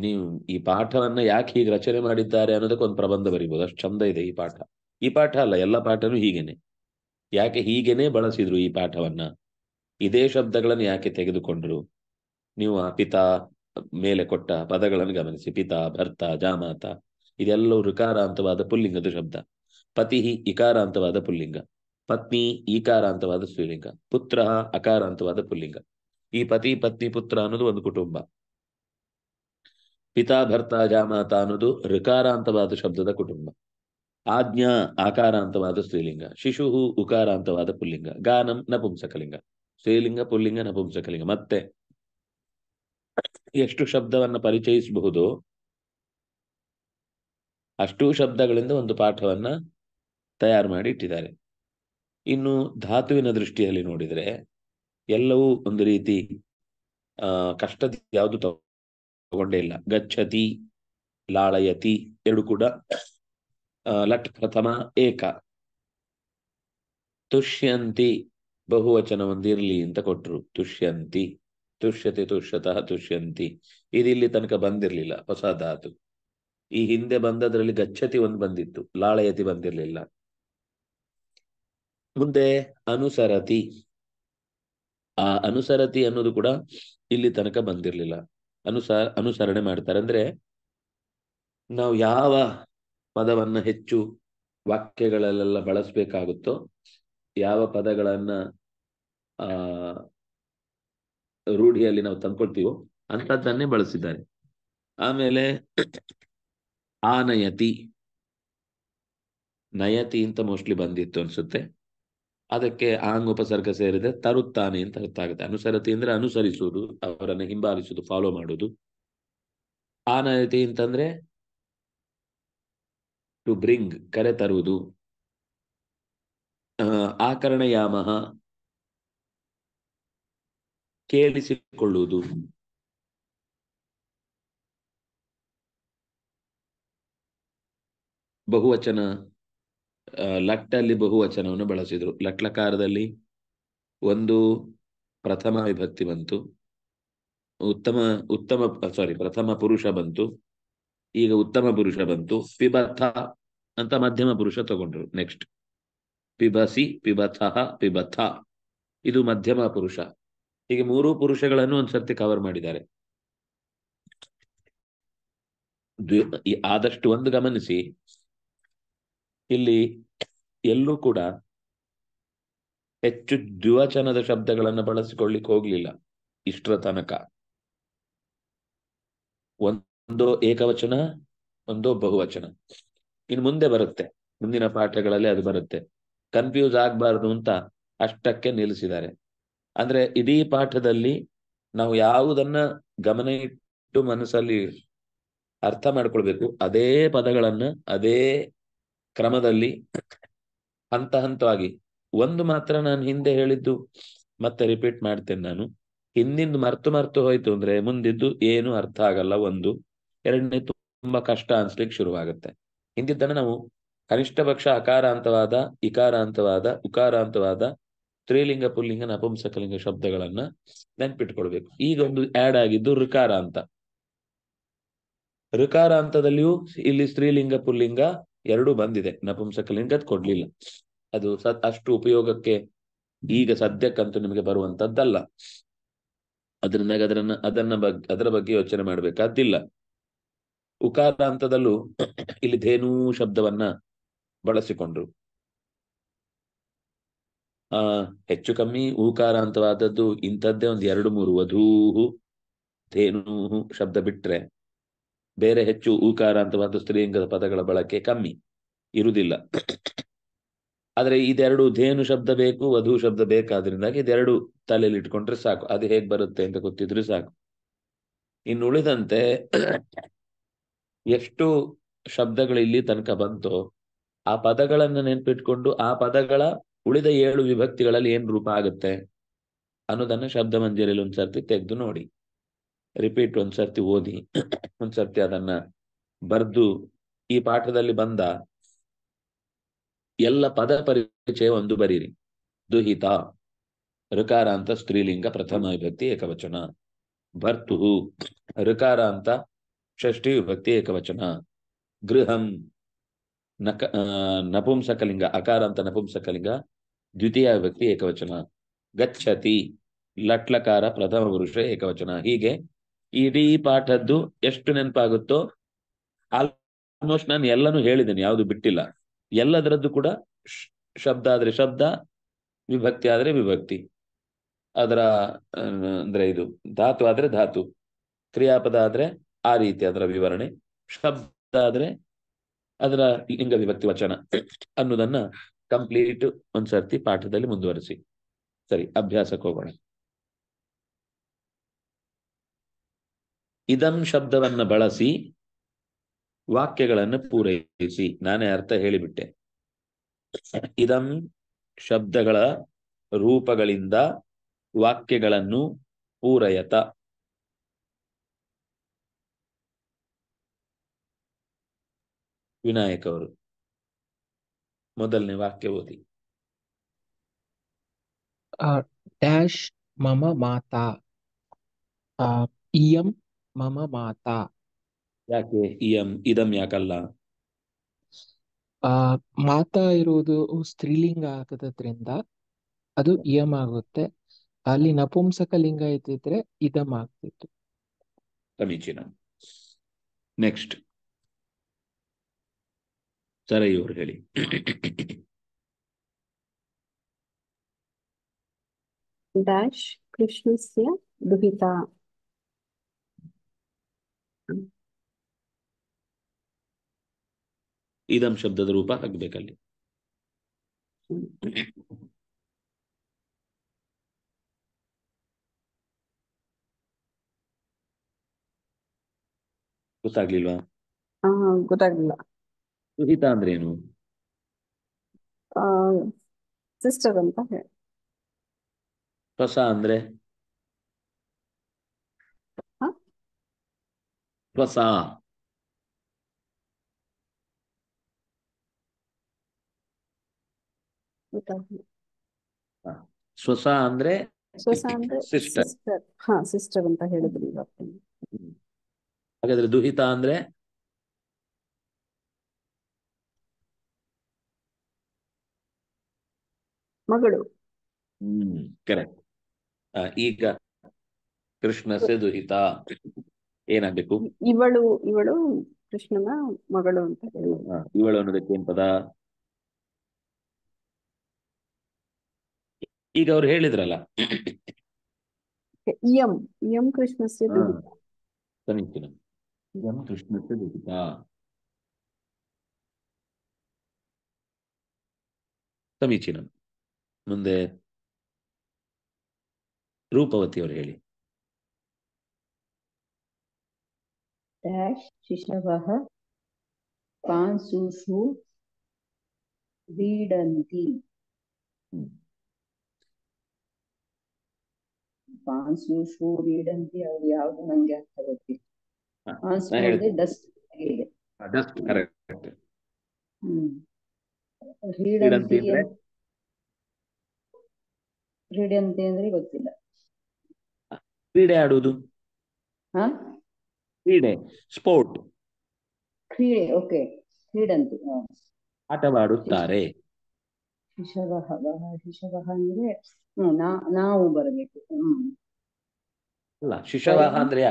ನೀವು ಈ ಪಾಠವನ್ನ ಯಾಕೆ ಹೀಗೆ ರಚನೆ ಮಾಡಿದ್ದಾರೆ ಅನ್ನೋದಕ್ಕೆ ಒಂದು ಪ್ರಬಂಧ ಬರಿಬೋದು ಅಷ್ಟು ಚಂದ ಇದೆ ಈ ಪಾಠ ಈ ಪಾಠ ಅಲ್ಲ ಎಲ್ಲ ಪಾಠನೂ ಹೀಗೇನೆ ಯಾಕೆ ಹೀಗೇನೆ ಬಳಸಿದ್ರು ಈ ಪಾಠವನ್ನ ಇದೇ ಶಬ್ದಗಳನ್ನು ಯಾಕೆ ತೆಗೆದುಕೊಂಡರು ನೀವು ಆ ಪಿತಾ ಮೇಲೆ ಕೊಟ್ಟ ಪದಗಳನ್ನು ಗಮನಿಸಿ ಪಿತಾ ಭರ್ತ ಜಾಮಾತ ಇದೆಲ್ಲವೂ ಋಕಾರಾಂತವಾದ ಪುಲ್ಲಿಂಗದ ಶಬ್ದ ಪತಿ ಇಕಾರಾಂತವಾದ ಪುಲ್ಲಿಂಗ ಪತ್ನಿ ಈಕಾರಾಂತವಾದ ಸ್ತ್ರೀಲಿಂಗ ಪುತ್ರ ಅಕಾರಾಂತವಾದ ಪುಲ್ಲಿಂಗ ಈ ಪತಿ ಪತ್ನಿ ಪುತ್ರ ಅನ್ನೋದು ಒಂದು ಕುಟುಂಬ ಪಿತಾ ಭರ್ತ ಜಾಮಾತ ಅನ್ನೋದು ಋಕಾರಾಂತವಾದ ಶಬ್ದದ ಕುಟುಂಬ ಆಜ್ಞಾ ಆಕಾರಾಂತವಾದ ಸ್ತ್ರೀಲಿಂಗ ಶಿಶು ಉಕಾರಾಂತವಾದ ಪುಲ್ಲಿಂಗ ಗಾನಂ ನಪುಂಸಕಲಿಂಗ ಸ್ತ್ರೀಲಿಂಗ ಪುಲ್ಲಿಂಗ ನಪುಂಸಕಲಿಂಗ ಮತ್ತೆ ಎಷ್ಟು ಶಬ್ದವನ್ನು ಪರಿಚಯಿಸಬಹುದು ಅಷ್ಟು ಶಬ್ದಗಳಿಂದ ಒಂದು ಪಾಠವನ್ನ ತಯಾರು ಮಾಡಿ ಇಟ್ಟಿದ್ದಾರೆ ಇನ್ನು ಧಾತುವಿನ ದೃಷ್ಟಿಯಲ್ಲಿ ನೋಡಿದರೆ ಎಲ್ಲವೂ ಒಂದು ರೀತಿ ಆ ಕಷ್ಟ ಯಾವುದು ತಗೊಂಡೇ ಇಲ್ಲ ಗಚ್ಚತಿ ಲಾಳಯತಿ ಎರಡು ಕೂಡ ಲಟ್ ಪ್ರಥಮ ಏಕ ತುಷ್ಯಂತಿ ಬಹುವಚನ ಒಂದಿರಲಿ ಅಂತ ಕೊಟ್ರು ತುಷ್ಯಂತಿ ತುಷ್ಯತಿ ತುಷ್ಯತಃ ತುಷ್ಯಂತಿ ಇದು ಇಲ್ಲಿ ತನಕ ಬಂದಿರಲಿಲ್ಲ ಹೊಸ ಧಾತು ಈ ಹಿಂದೆ ಬಂದದ್ರಲ್ಲಿ ಗಚ್ಚತಿ ಒಂದು ಬಂದಿತ್ತು ಲಾಳಯತಿ ಬಂದಿರಲಿಲ್ಲ ಮುಂದೆ ಅನುಸರತಿ ಆ ಅನುಸರತಿ ಅನ್ನೋದು ಕೂಡ ಇಲ್ಲಿ ತನಕ ಬಂದಿರಲಿಲ್ಲ ಅನುಸ ಅನುಸರಣೆ ಮಾಡ್ತಾರೆ ಅಂದ್ರೆ ನಾವು ಯಾವ ಪದವನ್ನ ಹೆಚ್ಚು ವಾಕ್ಯಗಳಲ್ಲೆಲ್ಲ ಬಳಸ್ಬೇಕಾಗುತ್ತೋ ಯಾವ ಪದಗಳನ್ನ ಆ ರೂಢಿಯಲ್ಲಿ ನಾವು ತಂದ್ಕೊಳ್ತೀವೋ ಅಂತದ್ದನ್ನೇ ಬಳಸಿದ್ದಾರೆ ಆಮೇಲೆ ಆನಯತಿ ನಯತಿ ಅಂತ ಮೋಸ್ಟ್ಲಿ ಬಂದಿತ್ತು ಅನ್ಸುತ್ತೆ ಅದಕ್ಕೆ ಆಂಗ್ ಉಪಸರ್ಗ ಸೇರಿದ್ರೆ ತರುತ್ತಾನೆ ಅಂತ ಅರ್ಥ ಆಗುತ್ತೆ ಅನುಸರತಿ ಅಂದ್ರೆ ಅನುಸರಿಸುವುದು ಅವರನ್ನು ಹಿಂಬಾಲಿಸುವುದು ಫಾಲೋ ಮಾಡುವುದು ಆನಯತಿ ಅಂತಂದ್ರೆ ಟು ಬ್ರಿಂಗ್ ಕರೆ ತರುವುದು ಆಕರಣಯಾಮ ಕೇಳಿಸಿಕೊಳ್ಳುವುದು ಬಹುವಚನ ಲಟ್ಟಲ್ಲಿ ಬಹುವಚನವನ್ನು ಬಳಸಿದರು ಲಟ್ಲಕಾರದಲ್ಲಿ ಒಂದು ಪ್ರಥಮ ವಿಭಕ್ತಿ ಬಂತು ಉತ್ತಮ ಉತ್ತಮ ಸಾರಿ ಪ್ರಥಮ ಪುರುಷ ಬಂತು ಈಗ ಉತ್ತಮ ಪುರುಷ ಬಂತು ಪಿಬರ್ಥ ಅಂತ ಮಧ್ಯಮ ಪುರುಷ ತಗೊಂಡ್ರು ನೆಕ್ಸ್ಟ್ ಪಿಬಸಿ ಪಿಬಥ ಪಿಬಥ ಇದು ಮಧ್ಯಮ ಪುರುಷ ಹೀಗೆ ಮೂರು ಪುರುಷಗಳನ್ನು ಒಂದ್ಸರ್ತಿ ಕವರ್ ಮಾಡಿದ್ದಾರೆ ಆದಷ್ಟು ಒಂದು ಗಮನಿಸಿ ಇಲ್ಲಿ ಎಲ್ಲೂ ಕೂಡ ಹೆಚ್ಚು ದ್ವಿವಚನದ ಶಬ್ದಗಳನ್ನು ಬಳಸಿಕೊಳ್ಳಿಕ್ ಹೋಗ್ಲಿಲ್ಲ ಇಷ್ಟರ ತನಕ ಒಂದೋ ಏಕವಚನ ಒಂದೋ ಬಹುವಚನ ಇನ್ನು ಮುಂದೆ ಬರುತ್ತೆ ಮುಂದಿನ ಪಾಠಗಳಲ್ಲಿ ಅದು ಬರುತ್ತೆ ಕನ್ಫ್ಯೂಸ್ ಆಗಬಾರ್ದು ಅಂತ ಅಷ್ಟಕ್ಕೆ ನಿಲ್ಲಿಸಿದ್ದಾರೆ ಅಂದ್ರೆ ಇಡೀ ಪಾಠದಲ್ಲಿ ನಾವು ಯಾವುದನ್ನ ಗಮನ ಇಟ್ಟು ಮನಸ್ಸಲ್ಲಿ ಅರ್ಥ ಮಾಡ್ಕೊಳ್ಬೇಕು ಅದೇ ಪದಗಳನ್ನ ಅದೇ ಕ್ರಮದಲ್ಲಿ ಹಂತ ಹಂತವಾಗಿ ಒಂದು ಮಾತ್ರ ನಾನು ಹಿಂದೆ ಹೇಳಿದ್ದು ಮತ್ತೆ ರಿಪೀಟ್ ಮಾಡ್ತೇನೆ ನಾನು ಹಿಂದಿಂದು ಮರ್ತು ಮರ್ತು ಹೋಯ್ತು ಅಂದ್ರೆ ಮುಂದಿದ್ದು ಏನು ಅರ್ಥ ಆಗಲ್ಲ ಒಂದು ಎರಡನೇ ತುಂಬಾ ಕಷ್ಟ ಅನ್ಸ್ಲಿಕ್ಕೆ ಶುರುವಾಗುತ್ತೆ ಹಿಂದಿದ್ದನ್ನ ನಾವು ಕನಿಷ್ಠ ಪಕ್ಷ ಅಕಾರಾಂತವಾದ ಇಕಾರಾಂತವಾದ ಉಕಾರಾಂತವಾದ ತ್ರಿಲಿಂಗ ಪುಲ್ಲಿಂಗ ನಪುಂಸಕಲಿಂಗ ಶಬ್ದಗಳನ್ನ ನೆನ್ಪಿಟ್ಕೊಳ್ಬೇಕು ಈಗ ಒಂದು ಆಡ್ ಆಗಿದ್ದು ಋಕಾರಾಂತ ಋಕಾರಾಂತದಲ್ಲಿಯೂ ಇಲ್ಲಿ ಸ್ತ್ರೀಲಿಂಗ ಪುಲ್ಲಿಂಗ ಎರಡೂ ಬಂದಿದೆ ನಪುಂಸಕಲಿಂಗ ಕೊಡ್ಲಿಲ್ಲ ಅದು ಸತ್ ಅಷ್ಟು ಉಪಯೋಗಕ್ಕೆ ಈಗ ಸದ್ಯಕ್ಕಂತೂ ನಿಮಗೆ ಬರುವಂತದ್ದಲ್ಲ ಅದರಿಂದಾಗ ಅದರನ್ನ ಅದನ್ನ ಬಗ್ಗೆ ಅದರ ಬಗ್ಗೆ ಯೋಚನೆ ಮಾಡಬೇಕಾದಿಲ್ಲ ಉಕಾರಾಂತದಲ್ಲೂ ಇಲ್ಲಿ ಧೇನೂ ಶಬ್ದವನ್ನ ಬಳಸಿಕೊಂಡ್ರು ಆ ಹೆಚ್ಚು ಕಮ್ಮಿ ಅಂತವಾದದ್ದು ಇಂಥದ್ದೇ ಒಂದು ಎರಡು ಮೂರು ವಧೂಹು ಧೇನು ಶಬ್ದ ಬಿಟ್ರೆ ಬೇರೆ ಹೆಚ್ಚು ಊಕಾರ ಅಂತವಾದ ಸ್ತ್ರೀಲಿಂಗದ ಪದಗಳ ಬಳಕೆ ಕಮ್ಮಿ ಇರುವುದಿಲ್ಲ ಆದರೆ ಇದೆರಡು ಧೇನು ಶಬ್ದ ಬೇಕು ವಧು ಶಬ್ದ ಬೇಕಾದ್ರಿಂದಾಗಿ ಇದೆರಡು ತಲೆಯಲ್ಲಿ ಇಟ್ಕೊಂಡ್ರೆ ಸಾಕು ಅದು ಹೇಗೆ ಬರುತ್ತೆ ಅಂತ ಗೊತ್ತಿದ್ರೆ ಸಾಕು ಇನ್ನು ಉಳಿದಂತೆ ಎಷ್ಟು ಶಬ್ದಗಳು ಇಲ್ಲಿ ತನಕ ಬಂತೋ ಆ ಪದಗಳನ್ನು ನೆನ್ಪಿಟ್ಕೊಂಡು ಆ ಪದಗಳ ಉಳಿದ ಏಳು ವಿಭಕ್ತಿಗಳಲ್ಲಿ ಏನ್ ರೂಪ ಆಗುತ್ತೆ ಅನ್ನೋದನ್ನ ಶಬ್ದ ಮಂಜರಿಯಲ್ಲಿ ಒಂದ್ಸರ್ತಿ ತೆಗೆದು ನೋಡಿ ರಿಪೀಟ್ ಒಂದ್ಸರ್ತಿ ಓದಿ ಒಂದ್ಸರ್ತಿ ಅದನ್ನ ಬರ್ದು ಈ ಪಾಠದಲ್ಲಿ ಬಂದ ಎಲ್ಲ ಪದ ಪರಿಚಯ ಒಂದು ಬರೀರಿ ದುಹಿತ ಋಕಾರ ಅಂತ ಸ್ತ್ರೀಲಿಂಗ ಪ್ರಥಮ ವಿಭಕ್ತಿ ಏಕವಚನ ಭರ್ತು ಋಕಾರ ಅಂತ ಷಷ್ಠಿ ವಿಭಕ್ತಿ ಏಕವಚನ ಗೃಹಂ ನಕ ನಪುಂಸಕಲಿಂಗ ಅಕಾರ ಅಂತ ನಪುಂಸಕಲಿಂಗ ದ್ವಿತೀಯ ವ್ಯಕ್ತಿ ಏಕವಚನ ಗಚ್ಚತಿ ಲಟ್ಲಕಾರ ಪ್ರಥಮ ಪುರುಷ ಏಕವಚನ ಹೀಗೆ ಇಡೀ ಪಾಠದ್ದು ಎಷ್ಟು ನೆನಪಾಗುತ್ತೋ ಆಲ್ಮೋಸ್ಟ್ ನಾನು ಎಲ್ಲನೂ ಹೇಳಿದ್ದೇನೆ ಯಾವುದು ಬಿಟ್ಟಿಲ್ಲ ಎಲ್ಲದರದ್ದು ಕೂಡ ಶಬ್ದ ಆದ್ರೆ ಶಬ್ದ ವಿಭಕ್ತಿ ಆದ್ರೆ ವಿಭಕ್ತಿ ಅದರ ಅಂದ್ರೆ ಇದು ಧಾತು ಆದ್ರೆ ಧಾತು ಕ್ರಿಯಾಪದ ಆದ್ರೆ ಆ ರೀತಿ ಅದರ ವಿವರಣೆ ಶಬ್ದ ಆದ್ರೆ ಅದರ ಲಿಂಗ ವಿಭಕ್ತಿ ವಚನ ಅನ್ನೋದನ್ನ ಕಂಪ್ಲೀಟ್ ಒಂದ್ಸರ್ತಿ ಪಾಠದಲ್ಲಿ ಮುಂದುವರಿಸಿ ಸರಿ ಅಭ್ಯಾಸಕ್ಕೆ ಹೋಗೋಣ ಇದಂ ಶಬ್ದವನ್ನ ಬಳಸಿ ವಾಕ್ಯಗಳನ್ನು ಪೂರೈಸಿ ನಾನೇ ಅರ್ಥ ಹೇಳಿಬಿಟ್ಟೆ ಇದಂ ಶಬ್ದಗಳ ರೂಪಗಳಿಂದ ವಾಕ್ಯಗಳನ್ನು ಪೂರಯತ ವಿನಾಯಕ್ ಅವರು ಮೊದಲನೇ ವಾಕ್ಯ ಓದಿ ಡ್ಯಾಶ್ ಮಮ ಮಾತಾ ಇಯಂ ಮಮ ಮಾತಾ ಯಾಕೆ ಇಯಂ ಇದಂ ಯಾಕಲ್ಲ ಮಾತಾ ಇರುವುದು ಸ್ತ್ರೀಲಿಂಗ ಆಗದ್ರಿಂದ ಅದು ಇಯಂ ಆಗುತ್ತೆ ಅಲ್ಲಿ ನಪುಂಸಕ ಲಿಂಗ ಇದ್ದಿದ್ರೆ ಇದಂ ಆಗ್ತಿತ್ತು ಸಮೀಚೀನ ನೆಕ್ಸ್ಟ್ ಹೇಳಿ ಡ್ಯಾಶ್ ಕೃಷ್ಣಸ್ಯ ದುಹಿತ ಇದಂ ಶಬ್ದದ ರೂಪ ಹಾಕ್ಬೇಕಲ್ಲಿ ಗೊತ್ತಾಗ್ಲಿಲ್ವಾ ಗೊತ್ತಾಗ್ಲಿಲ್ಲ ಸುಹಿತ ಅಂದ್ರೇನು ಸಿಸ್ಟರ್ ಅಂತ ಹೇಳಿ ಹೊಸ ಅಂದ್ರೆ ಹೊಸ ಸ್ವಸ ಅಂದ್ರೆ ಸಿಸ್ಟರ್ ಹಾ ಸಿಸ್ಟರ್ ಅಂತ ಹೇಳಿದ್ರಿ ಹಾಗಾದ್ರೆ ದುಹಿತ ಅಂದ್ರೆ ಮಗಳು ಕರೆಕ್ಟ್ ಈಗ ಕೃಷ್ಣ ಸೆದುಹಿತ ಏನಾಗಬೇಕು ಇವಳು ಇವಳು ಕೃಷ್ಣನ ಮಗಳು ಅಂತ ಇವಳು ಅನ್ನೋದಕ್ಕೆ ಏನ್ ಪದ ಈಗ ಅವ್ರು ಹೇಳಿದ್ರಲ್ಲ ಎಂ ಎಂ ಕೃಷ್ಣ ಸಮೀಚನ ಇಯಂ ಕೃಷ್ಣಸ್ಯ ದುಹಿತ ಸಮೀಚೀನ ಮುಂದೆ ರೂಪವತಿಯವರು ಹೇಳಿ ಶಿಶವಃ ಪಾಂಸುಷು ಕ್ರೀಡಂತಿ ಪಾಂಸುಷು ಕ್ರೀಡಂತಿ ಅವ್ರು ಯಾವ್ದು ನಂಗೆ ಅರ್ಥ ಗೊತ್ತಿಲ್ಲ ಪಾಂಸು ಅಂದ್ರೆ ಡಸ್ಟ್ ಇದೆ ಡಸ್ಟ್ ಕರೆಕ್ಟ್ ಹ್ಮ್ ಕ್ರೀಡಂತಿ ಕ್ರೀಡೆ ಅಂತ ಅಂದ್ರೆ ಗೊತ್ತಿಲ್ಲ ಕ್ರೀಡೆ ಆಡುವುದು ಹಾ ಕ್ರೀಡೆ ಸ್ಪೋರ್ಟ್ ಕ್ರೀಡೆ ಓಕೆ ಕ್ರೀಡಂತೆ ಆಟವಾಡುತ್ತಾರೆ ಶಿಶವಹ ಶಿಶವಹ ಅಂದ್ರೆ ನಾವು ಬರಬೇಕು ಹ್ಮ್ ಅಲ್ಲ ಶಿಶವಹ ಅಂದ್ರೆ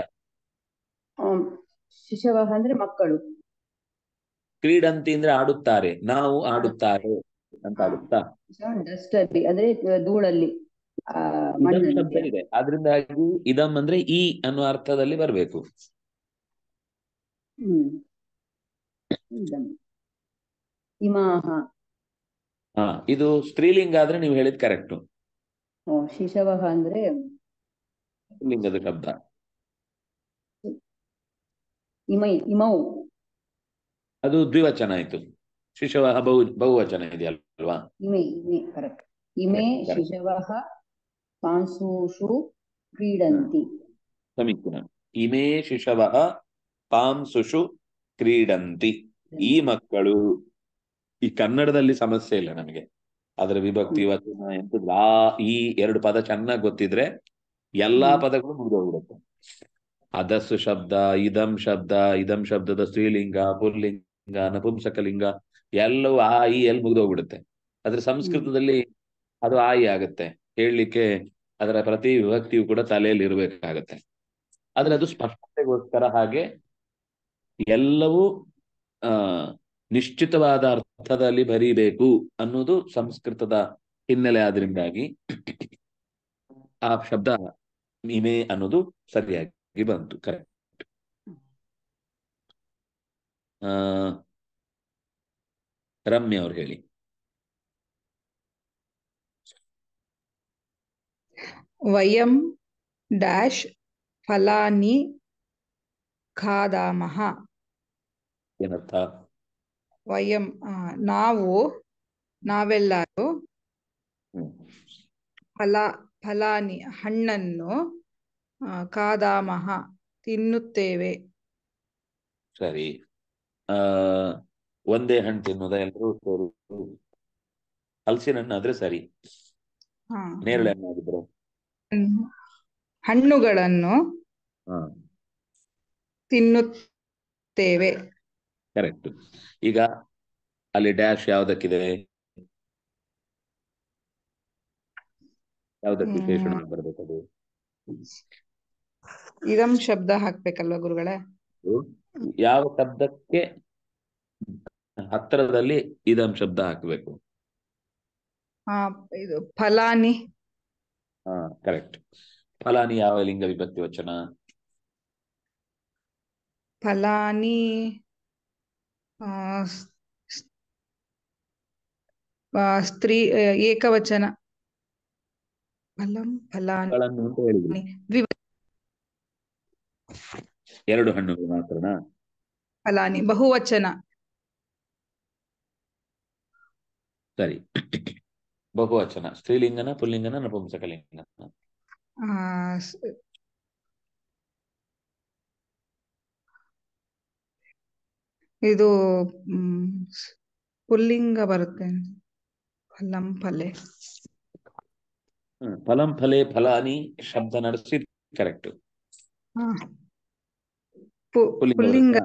ಶಿಶವಹ ಅಂದ್ರೆ ಮಕ್ಕಳು ಕ್ರೀಡಂತಿ ಅಂದ್ರೆ ಆಡುತ್ತಾರೆ ನಾವು ಆಡುತ್ತಾರೆ ಅಂತ ಆಗುತ್ತಾ ಡಸ್ಟ್ ಅಲ್ಲಿ ಅಂದ್ರೆ ಧೂಳಲ್ಲಿ ಶಬ್ದ ಇದೆ ಅದರಿಂದಾಗಿ ಇದಂ ಅಂದ್ರೆ ಈ ಅನ್ನೋ ಅರ್ಥದಲ್ಲಿ ಬರಬೇಕು ಇದು ಸ್ತ್ರೀಲಿಂಗ ಆದ್ರೆ ನೀವು ಹೇಳಿದ್ ಕರೆಕ್ಟ್ ಶಿಶವ ಅಂದ್ರೆ ಲಿಂಗದ ಶಬ್ದ ಇಮೈ ಇಮೌ ಅದು ದ್ವಿವಚನ ಆಯ್ತು ಶಿಶವ ಬಹು ಬಹುವಚನ ಇದೆಯಲ್ವಾ ಇಮೆ ಇಮೆ ಕರೆಕ್ಟ್ ಇಮೆ ಶಿಶವ पांसुषु क्रीडन्ति समीचीनम् इमे शिशवः ಪಾಂಸುಷು ಕ್ರೀಡಂತಿ ಈ ಮಕ್ಕಳು ಈ ಕನ್ನಡದಲ್ಲಿ ಸಮಸ್ಯೆ ಇಲ್ಲ ನಮಗೆ ಅದರ ವಿಭಕ್ತಿ ವಚನ ಎಂತ ಆ ಈ ಎರಡು ಪದ ಚೆನ್ನಾಗಿ ಗೊತ್ತಿದ್ರೆ ಎಲ್ಲಾ ಪದಗಳು ಮುಗಿದೋಗ್ಬಿಡುತ್ತೆ ಅದಸ್ಸು ಶಬ್ದ ಇದಂ ಶಬ್ದ ಇದಂ ಶಬ್ದದ ಸ್ತ್ರೀಲಿಂಗ ಪುರ್ಲಿಂಗ ನಪುಂಸಕಲಿಂಗ ಎಲ್ಲವೂ ಆ ಈ ಎಲ್ ಮುಗಿದೋಗ್ಬಿಡುತ್ತೆ ಆದ್ರೆ ಸಂಸ್ಕೃತದಲ್ಲಿ ಅದು ಆಯಿ ಆಗುತ್ತೆ ಹೇಳಲಿಕ್ಕೆ ಅದರ ಪ್ರತಿ ವಿಭಕ್ತಿಯು ಕೂಡ ತಲೆಯಲ್ಲಿ ಇರಬೇಕಾಗತ್ತೆ ಆದ್ರೆ ಅದು ಸ್ಪಷ್ಟತೆಗೋಸ್ಕರ ಹಾಗೆ ಎಲ್ಲವೂ ಆ ನಿಶ್ಚಿತವಾದ ಅರ್ಥದಲ್ಲಿ ಬರೀಬೇಕು ಅನ್ನೋದು ಸಂಸ್ಕೃತದ ಹಿನ್ನೆಲೆ ಆದ್ರಿಂದಾಗಿ ಆ ಶಬ್ದ ಇಮೆ ಅನ್ನೋದು ಸರಿಯಾಗಿ ಬಂತು ಕರೆಕ್ಟ್ ರಮ್ಯ ಅವ್ರು ಹೇಳಿ ವಯಂ ಡ್ಯಾಶ್ ಫಲಾನಿ ಖಾದಾಮಹ ಏನರ್ಥ ವಯಂ ನಾವು ನಾವೆಲ್ಲರೂ ಫಲ ಫಲಾನಿ ಹಣ್ಣನ್ನು ಖಾದಾಮಹ ತಿನ್ನುತ್ತೇವೆ ಸರಿ ಒಂದೇ ಹಣ್ಣು ತಿನ್ನೋದ ಎಲ್ಲರೂ ಸೇರಿ ಹಲಸಿನ ಹಣ್ಣು ಆದ್ರೆ ಸರಿ ಹಾ ನೇರಳೆ ಹಣ್ಣು ಆಗಿದ್ರೆ ಹಣ್ಣುಗಳನ್ನು ತಿನ್ನುತ್ತೇವೆ ಕರೆಕ್ಟ್ ಈಗ ಅಲ್ಲಿ ಡ್ಯಾಶ್ ಯಾವ್ದಕ್ಕಿದೆ ಇದಂ ಶಬ್ದ ಹಾಕ್ಬೇಕಲ್ವಾ ಗುರುಗಳೇ ಯಾವ ಶಬ್ದಕ್ಕೆ ಹತ್ತಿರದಲ್ಲಿ ಇದಂ ಶಬ್ದ ಹಾಕ್ಬೇಕು ಫಲಾನಿ కరెక్ట్ ఫలాని యావై లింగ విభక్తి వచ్చిన ఫలాని స్త్రీ ఏకవచన ಫಲಂ ಫಲಾನಿ ಎರಡು ಹಣ್ಣುಗಳು ಮಾತ್ರ ಫಲಾನಿ ಬಹುವಚನ ಸರಿ ಬಹುವಚನ ಸ್ತ್ರೀಲಿಂಗನ ಪುಲ್ಲಿಂಗನ ನಪುಂಸಕಲಿಂಗನ ಇದು ಪುಲ್ಲಿಂಗ ಬರುತ್ತೆ ಫಲಂ ಫಲೆ ಫಲಂ ಫಲೆ ಫಲಾನಿ ಶಬ್ದ ನಡೆಸಿ ಕರೆಕ್ಟ್ ಪುಲ್ಲಿಂಗ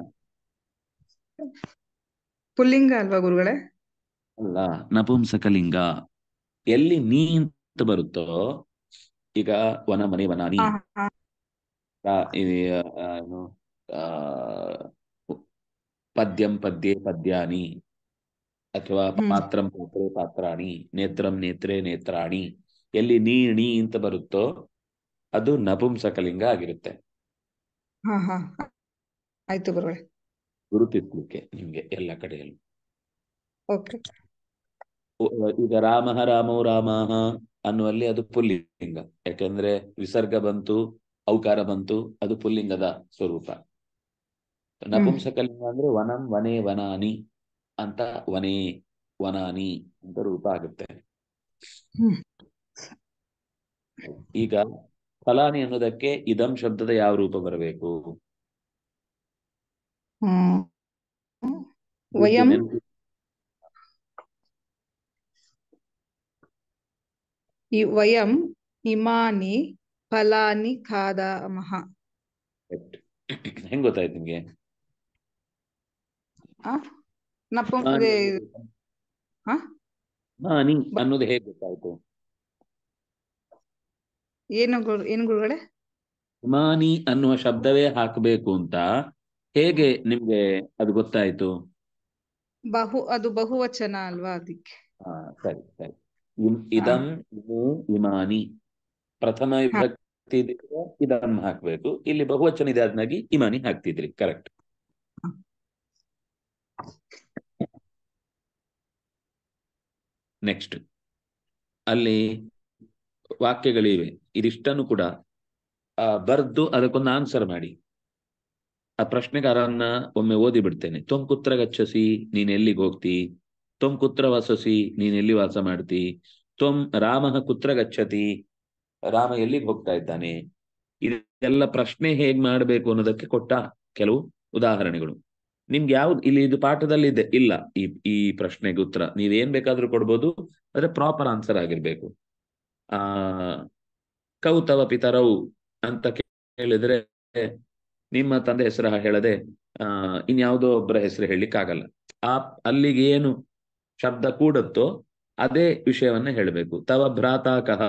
ಪುಲ್ಲಿಂಗ ಅಲ್ವಾ ಗುರುಗಳೇ ಅಲ್ಲ ನಪುಂಸಕಲಿಂಗ ಎಲ್ಲಿ ನೀ ಅಂತ ಬರುತ್ತೋ ಈಗ ವನ ಮನೆ ವನ ನೀ ಪದ್ಯಂ ಪದ್ಯ ಪದ್ಯಾನಿ ಅಥವಾ ಪಾತ್ರಂ ಪಾತ್ರೆ ಪಾತ್ರಾಣಿ ನೇತ್ರಂ ನೇತ್ರೆ ನೇತ್ರಾಣಿ ಎಲ್ಲಿ ನೀ ಣಿ ಅಂತ ಬರುತ್ತೋ ಅದು ನಪುಂಸಕಲಿಂಗ ಆಗಿರುತ್ತೆ ಆಯ್ತು ಗುರುತಿಸ್ಲಿಕ್ಕೆ ನಿಮ್ಗೆ ಎಲ್ಲ ಕಡೆಯಲ್ಲೂ ಓಕೆ ಈಗ ರಾಮಃ ರಾಮೋ ರಾಮ ಅನ್ನುವಲ್ಲಿ ಅದು ಪುಲ್ಲಿಂಗ ಯಾಕಂದ್ರೆ ವಿಸರ್ಗ ಬಂತು ಔಕಾರ ಬಂತು ಅದು ಪುಲ್ಲಿಂಗದ ಸ್ವರೂಪ ನಪುಂಸಕಲಿಂಗ ಅಂದ್ರೆ ವನಂ ವನೇ ವನಾನಿ ಅಂತ ವನೇ ವನಾನಿ ಅಂತ ರೂಪ ಆಗುತ್ತೆ ಈಗ ಫಲಾನಿ ಅನ್ನೋದಕ್ಕೆ ಇದಂ ಶಬ್ದದ ಯಾವ ರೂಪ ಬರಬೇಕು ಈ ವಯಂ ಇಮಾನಿ ಫಲಾನಿ ಖಾದಾಮಹ <clears throat> ಹೆಂಗ್ ಗೊತ್ತಾಯ್ತು ನಿಮ್ಗೆ ನಪುಂಸದೆ ಅನ್ನೋದು ಹೇಗೆ ಗೊತ್ತಾಯ್ತು ಏನು ಏನು ಗುರುಗಳೇ ಇಮಾನಿ ಅನ್ನುವ ಶಬ್ದವೇ ಹಾಕಬೇಕು ಅಂತ ಹೇಗೆ ನಿಮ್ಗೆ ಅದು ಗೊತ್ತಾಯ್ತು ಬಹು ಅದು ಬಹುವಚನ ಅಲ್ವಾ ಅದಕ್ಕೆ ಹಾ ಸರಿ ಸರಿ ಇದಂ ಇಮು ಇಮಾನಿ ಪ್ರಥಮ ವಿಭಕ್ತಿ ಇದಂ ಹಾಕ್ಬೇಕು ಇಲ್ಲಿ ಬಹುವಚನ ಇದಾದ್ನಾಗಿ ಇಮಾನಿ ಹಾಕ್ತಿದ್ರಿ ಕರೆಕ್ಟ್ ನೆಕ್ಸ್ಟ್ ಅಲ್ಲಿ ವಾಕ್ಯಗಳಿವೆ ಇದಿಷ್ಟನ್ನು ಕೂಡ ಬರ್ದು ಅದಕ್ಕೊಂದು ಆನ್ಸರ್ ಮಾಡಿ ಆ ಪ್ರಶ್ನೆಗಾರನ್ನ ಒಮ್ಮೆ ಓದಿ ಬಿಡ್ತೇನೆ ತೊಂಕುತ್ರ ಗಚ್ಚಸಿ ನೀನ್ ಎಲ್ಲಿಗೆ ಹೋಗ್ತಿ ತ್ವಂ ಕುತ್ರ ವಾಸಸಿ ನೀನ್ ಎಲ್ಲಿ ವಾಸ ಮಾಡ್ತಿ ತ್ವಂ ರಾಮಃ ಕುತ್ರ ಗಚ್ಚತಿ ರಾಮ ಎಲ್ಲಿಗೆ ಹೋಗ್ತಾ ಇದ್ದಾನೆ ಇದೆಲ್ಲ ಪ್ರಶ್ನೆ ಹೇಗ್ ಮಾಡ್ಬೇಕು ಅನ್ನೋದಕ್ಕೆ ಕೊಟ್ಟ ಕೆಲವು ಉದಾಹರಣೆಗಳು ನಿಮ್ಗೆ ಯಾವ್ದು ಇಲ್ಲಿ ಇದು ಪಾಠದಲ್ಲಿ ಇದೆ ಇಲ್ಲ ಈ ಈ ಪ್ರಶ್ನೆಗೆ ಉತ್ತರ ನೀವೇನ್ ಬೇಕಾದ್ರೂ ಕೊಡ್ಬೋದು ಆದ್ರೆ ಪ್ರಾಪರ್ ಆನ್ಸರ್ ಆಗಿರ್ಬೇಕು ಆ ಕೌತವ ಪಿತರೌ ಅಂತ ಕೇಳಿದ್ರೆ ನಿಮ್ಮ ತಂದೆ ಹೆಸರು ಹೇಳದೆ ಆ ಇನ್ಯಾವುದೋ ಒಬ್ಬರ ಹೆಸರು ಹೇಳಲಿಕ್ಕಾಗಲ್ಲ ಆ ಅಲ್ಲಿಗೆ ಏನು ಶಬ್ದ ಕೂಡತ್ತೋ ಅದೇ ವಿಷಯವನ್ನ ಹೇಳಬೇಕು ತವ ಭ್ರಾತ ಕಹ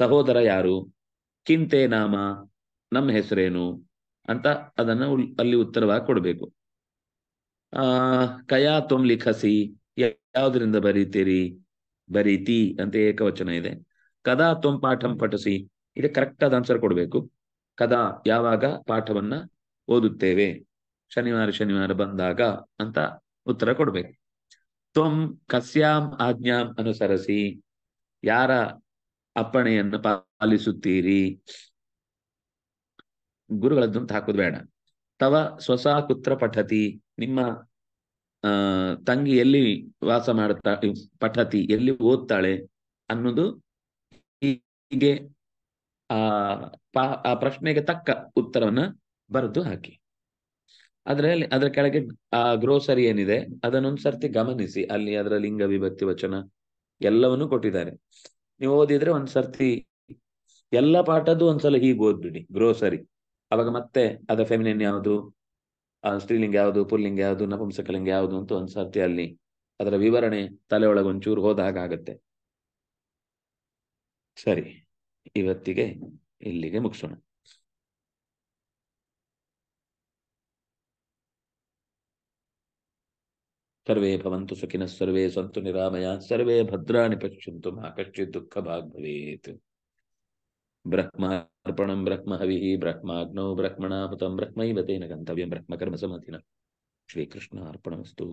ಸಹೋದರ ಯಾರು ಚಿಂತೆ ನಾಮ ನಮ್ಮ ಹೆಸರೇನು ಅಂತ ಅದನ್ನ ಅಲ್ಲಿ ಉತ್ತರವಾಗಿ ಕೊಡಬೇಕು ಆ ಕಯಾ ತೊಮ್ ಲಿಖಸಿ ಯಾವ್ದ್ರಿಂದ ಬರೀತೀರಿ ಬರೀತಿ ಅಂತ ಏಕವಚನ ಇದೆ ಕದಾ ತೊಮ್ ಪಾಠಂ ಪಠಸಿ ಇದು ಕರೆಕ್ಟ್ ಆದ ಆನ್ಸರ್ ಕೊಡಬೇಕು ಕದಾ ಯಾವಾಗ ಪಾಠವನ್ನ ಓದುತ್ತೇವೆ ಶನಿವಾರ ಶನಿವಾರ ಬಂದಾಗ ಅಂತ ಉತ್ತರ ಕೊಡ್ಬೇಕು ತ್ವಂ ಕಸ್ಯಾಂ ಆಜ್ಞಾಂ ಅನುಸರಿಸಿ ಯಾರ ಅಪ್ಪಣೆಯನ್ನು ಪಾಲಿಸುತ್ತೀರಿ ಗುರುಗಳದ್ದು ಹಾಕೋದು ಬೇಡ ತವ ಸ್ವಸ ಕುತ್ರ ಪಠತಿ ನಿಮ್ಮ ತಂಗಿ ಎಲ್ಲಿ ವಾಸ ಮಾಡುತ್ತಾ ಪಠತಿ ಎಲ್ಲಿ ಓದ್ತಾಳೆ ಅನ್ನೋದು ಹೀಗೆ ಆ ಪ್ರಶ್ನೆಗೆ ತಕ್ಕ ಉತ್ತರವನ್ನ ಬರೆದು ಹಾಕಿ ಅದ್ರಲ್ಲಿ ಅದ್ರ ಕೆಳಗೆ ಆ ಗ್ರೋಸರಿ ಏನಿದೆ ಅದನ್ನೊಂದ್ಸರ್ತಿ ಸರ್ತಿ ಗಮನಿಸಿ ಅಲ್ಲಿ ಅದರ ಲಿಂಗ ವಿಭಕ್ತಿ ವಚನ ಎಲ್ಲವನ್ನು ಕೊಟ್ಟಿದ್ದಾರೆ ನೀವು ಓದಿದ್ರೆ ಒಂದ್ಸರ್ತಿ ಸರ್ತಿ ಎಲ್ಲ ಪಾಠದ್ದು ಒಂದ್ಸಲ ಹೀಗೆ ಓದ್ಬಿಡಿ ಗ್ರೋಸರಿ ಅವಾಗ ಮತ್ತೆ ಅದರ ಫೆಮಿನಿನ್ ಯಾವುದು ಸ್ತ್ರೀಲಿಂಗ ಯಾವುದು ಪುಲ್ಲಿಂಗ ಯಾವುದು ನಪುಂಸಕಲಿಂಗ ಯಾವುದು ಅಂತ ಒಂದ್ಸರ್ತಿ ಸರ್ತಿ ಅಲ್ಲಿ ಅದರ ವಿವರಣೆ ತಲೆ ಒಂಚೂರು ಹೋದ ಹಾಗಾಗತ್ತೆ ಸರಿ ಇವತ್ತಿಗೆ ಇಲ್ಲಿಗೆ ಮುಗಿಸೋಣ सर्वे भवन्तु सुखिनः सर्वे सन्तु निरामया सर्वे भद्राणि पश्यन्तु मा कश्चित् दुःखभाग् भवेत् ब्रह्मार्पणं ब्रह्महविः ब्रह्माग्नौ ब्रह्मणाहुतं ब्रह्मैव तेन गन्तव्यं ब्रह्मकर्मसमाधिना श्रीकृष्णार्पणमस्तु